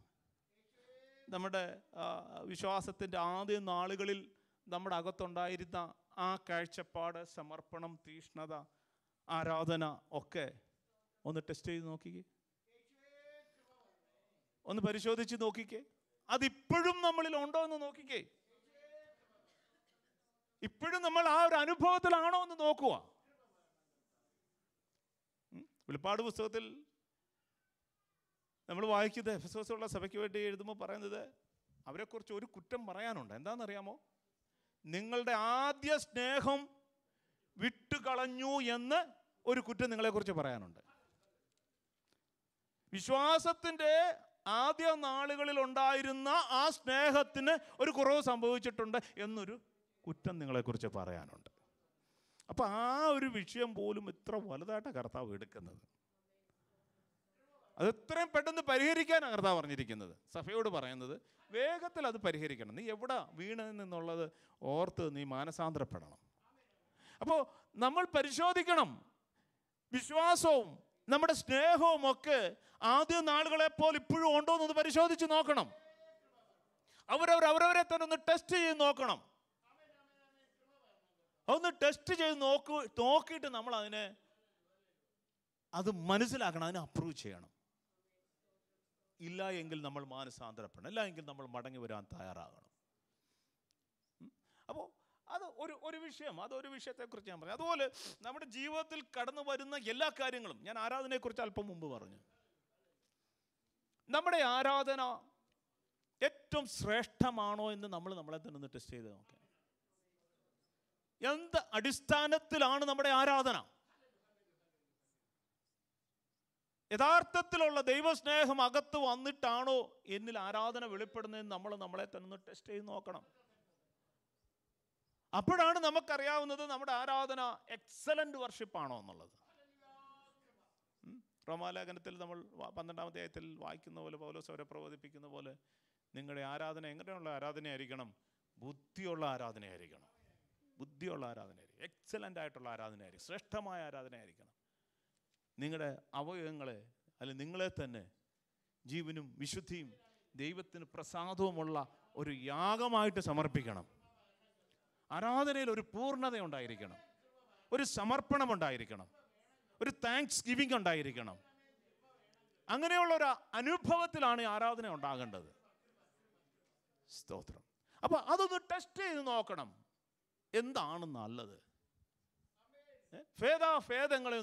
നമ്മുടെ വിശ്വാസത്തിൻ്റെ ആദ്യ നാളുകളിൽ നമ്മുടെ അകത്തുണ്ടായിരുന്ന ആ കാഴ്ചപ്പാട് സമർപ്പണം തീഷ്ണത ആരാധന ഒക്കെ ഒന്ന് ടെസ്റ്റ് ചെയ്ത് നോക്കിക്കേ ഒന്ന് പരിശോധിച്ച് നോക്കിക്കേ അതിപ്പോഴും നമ്മളിൽ ഉണ്ടോ എന്ന് നോക്കിക്കേ ഇപ്പോഴും നമ്മൾ ആ ഒരു അനുഭവത്തിലാണോ എന്ന് നോക്കുക വെളിപ്പാട് പുസ്തകത്തിൽ നമ്മൾ വായിക്കുന്നത് ഉള്ള സഭയ്ക്ക് വേണ്ടി എഴുതുമ്പോൾ പറയുന്നത് അവരെക്കുറിച്ച് ഒരു കുറ്റം പറയാനുണ്ട് എന്താണെന്നറിയാമോ നിങ്ങളുടെ ആദ്യ സ്നേഹം വിട്ടുകളഞ്ഞു എന്ന് ഒരു കുറ്റം നിങ്ങളെക്കുറിച്ച് പറയാനുണ്ട് വിശ്വാസത്തിൻ്റെ ആദ്യ നാളുകളിൽ ഉണ്ടായിരുന്ന ആ സ്നേഹത്തിന് ഒരു കുറവ് സംഭവിച്ചിട്ടുണ്ട് എന്നൊരു കുറ്റം നിങ്ങളെക്കുറിച്ച് പറയാനുണ്ട് അപ്പോൾ ആ ഒരു വിഷയം പോലും ഇത്ര വലുതായിട്ട് കർത്താവ് എടുക്കുന്നത് അത് ഇത്രയും പെട്ടെന്ന് പരിഹരിക്കാനാണ് കർത്താവ് പറഞ്ഞിരിക്കുന്നത് സഫയോട് പറയുന്നത് വേഗത്തിൽ അത് പരിഹരിക്കണം നീ എവിടെ വീണെന്നുള്ളത് ഓർത്ത് നീ മാനസാന്തരപ്പെടണം അപ്പോൾ നമ്മൾ പരിശോധിക്കണം വിശ്വാസവും നമ്മുടെ സ്നേഹവും ഒക്കെ ആദ്യ പോലെ ഇപ്പോഴും ഉണ്ടോ എന്ന് പരിശോധിച്ച് നോക്കണം അവരവർ അവരവരെ തന്നെ ഒന്ന് ടെസ്റ്റ് ചെയ്ത് നോക്കണം ഒന്ന് ടെസ്റ്റ് ചെയ്ത് നോക്കു നോക്കിയിട്ട് നമ്മൾ അതിനെ അത് മനസ്സിലാക്കണം അതിനെ അപ്രൂവ് ചെയ്യണം ഇല്ല എങ്കിൽ നമ്മൾ മാനസാന്തരപ്പെടണം ഇല്ല എങ്കിൽ നമ്മൾ മടങ്ങി വരാൻ തയ്യാറാകണം അത് ഒരു ഒരു വിഷയം അതൊരു വിഷയത്തെക്കുറിച്ച് ഞാൻ പറഞ്ഞു അതുപോലെ നമ്മുടെ ജീവിതത്തിൽ കടന്നു വരുന്ന എല്ലാ കാര്യങ്ങളും ഞാൻ ആരാധനയെക്കുറിച്ച് അല്പം മുമ്പ് പറഞ്ഞു നമ്മുടെ ആരാധന ഏറ്റവും ശ്രേഷ്ഠമാണോ എന്ന് നമ്മൾ നമ്മളെ തന്നെ ടെസ്റ്റ് ചെയ്ത് നോക്കാം എന്ത് അടിസ്ഥാനത്തിലാണ് നമ്മുടെ ആരാധന യഥാർത്ഥത്തിലുള്ള ദൈവസ്നേഹം അകത്ത് വന്നിട്ടാണോ എന്നിൽ ആരാധന വെളിപ്പെടുന്നതെന്ന് നമ്മൾ നമ്മളെ തന്നെ ടെസ്റ്റ് ചെയ്ത് നോക്കണം അപ്പോഴാണ് നമുക്കറിയാവുന്നത് നമ്മുടെ ആരാധന എക്സലൻ്റ് വർഷിപ്പാണോ എന്നുള്ളത് റോമാലേഖനത്തിൽ നമ്മൾ പന്ത്രണ്ടാം അധ്യായത്തിൽ വായിക്കുന്ന പോലെ പൗലോസ് അവരെ പ്രബോധിപ്പിക്കുന്ന പോലെ നിങ്ങളുടെ ആരാധന എങ്ങനെയുള്ള ആരാധനയായിരിക്കണം ബുദ്ധിയുള്ള ആരാധനയായിരിക്കണം ബുദ്ധിയുള്ള ആരാധനയായിരിക്കും എക്സലൻ്റ് ആയിട്ടുള്ള ആരാധനയായിരിക്കും ശ്രേഷ്ഠമായ ആരാധനയായിരിക്കണം നിങ്ങളുടെ അവയവങ്ങളെ അല്ലെ നിങ്ങളെ തന്നെ ജീവനും വിശുദ്ധിയും ദൈവത്തിന് പ്രസാദവുമുള്ള ഒരു യാഗമായിട്ട് സമർപ്പിക്കണം ആരാധനയിൽ ഒരു പൂർണ്ണത ഉണ്ടായിരിക്കണം ഒരു സമർപ്പണം ഉണ്ടായിരിക്കണം ഒരു താങ്ക്സ് ഗിവിംഗ് ഉണ്ടായിരിക്കണം അങ്ങനെയുള്ള ഒരു അനുഭവത്തിലാണ് ആരാധന ഉണ്ടാകേണ്ടത് സ്തോത്രം അപ്പോൾ അതൊന്ന് ടെസ്റ്റ് ചെയ്ത് നോക്കണം എന്താണ് നല്ലത് ഫേദാ ഫേദങ്ങളെ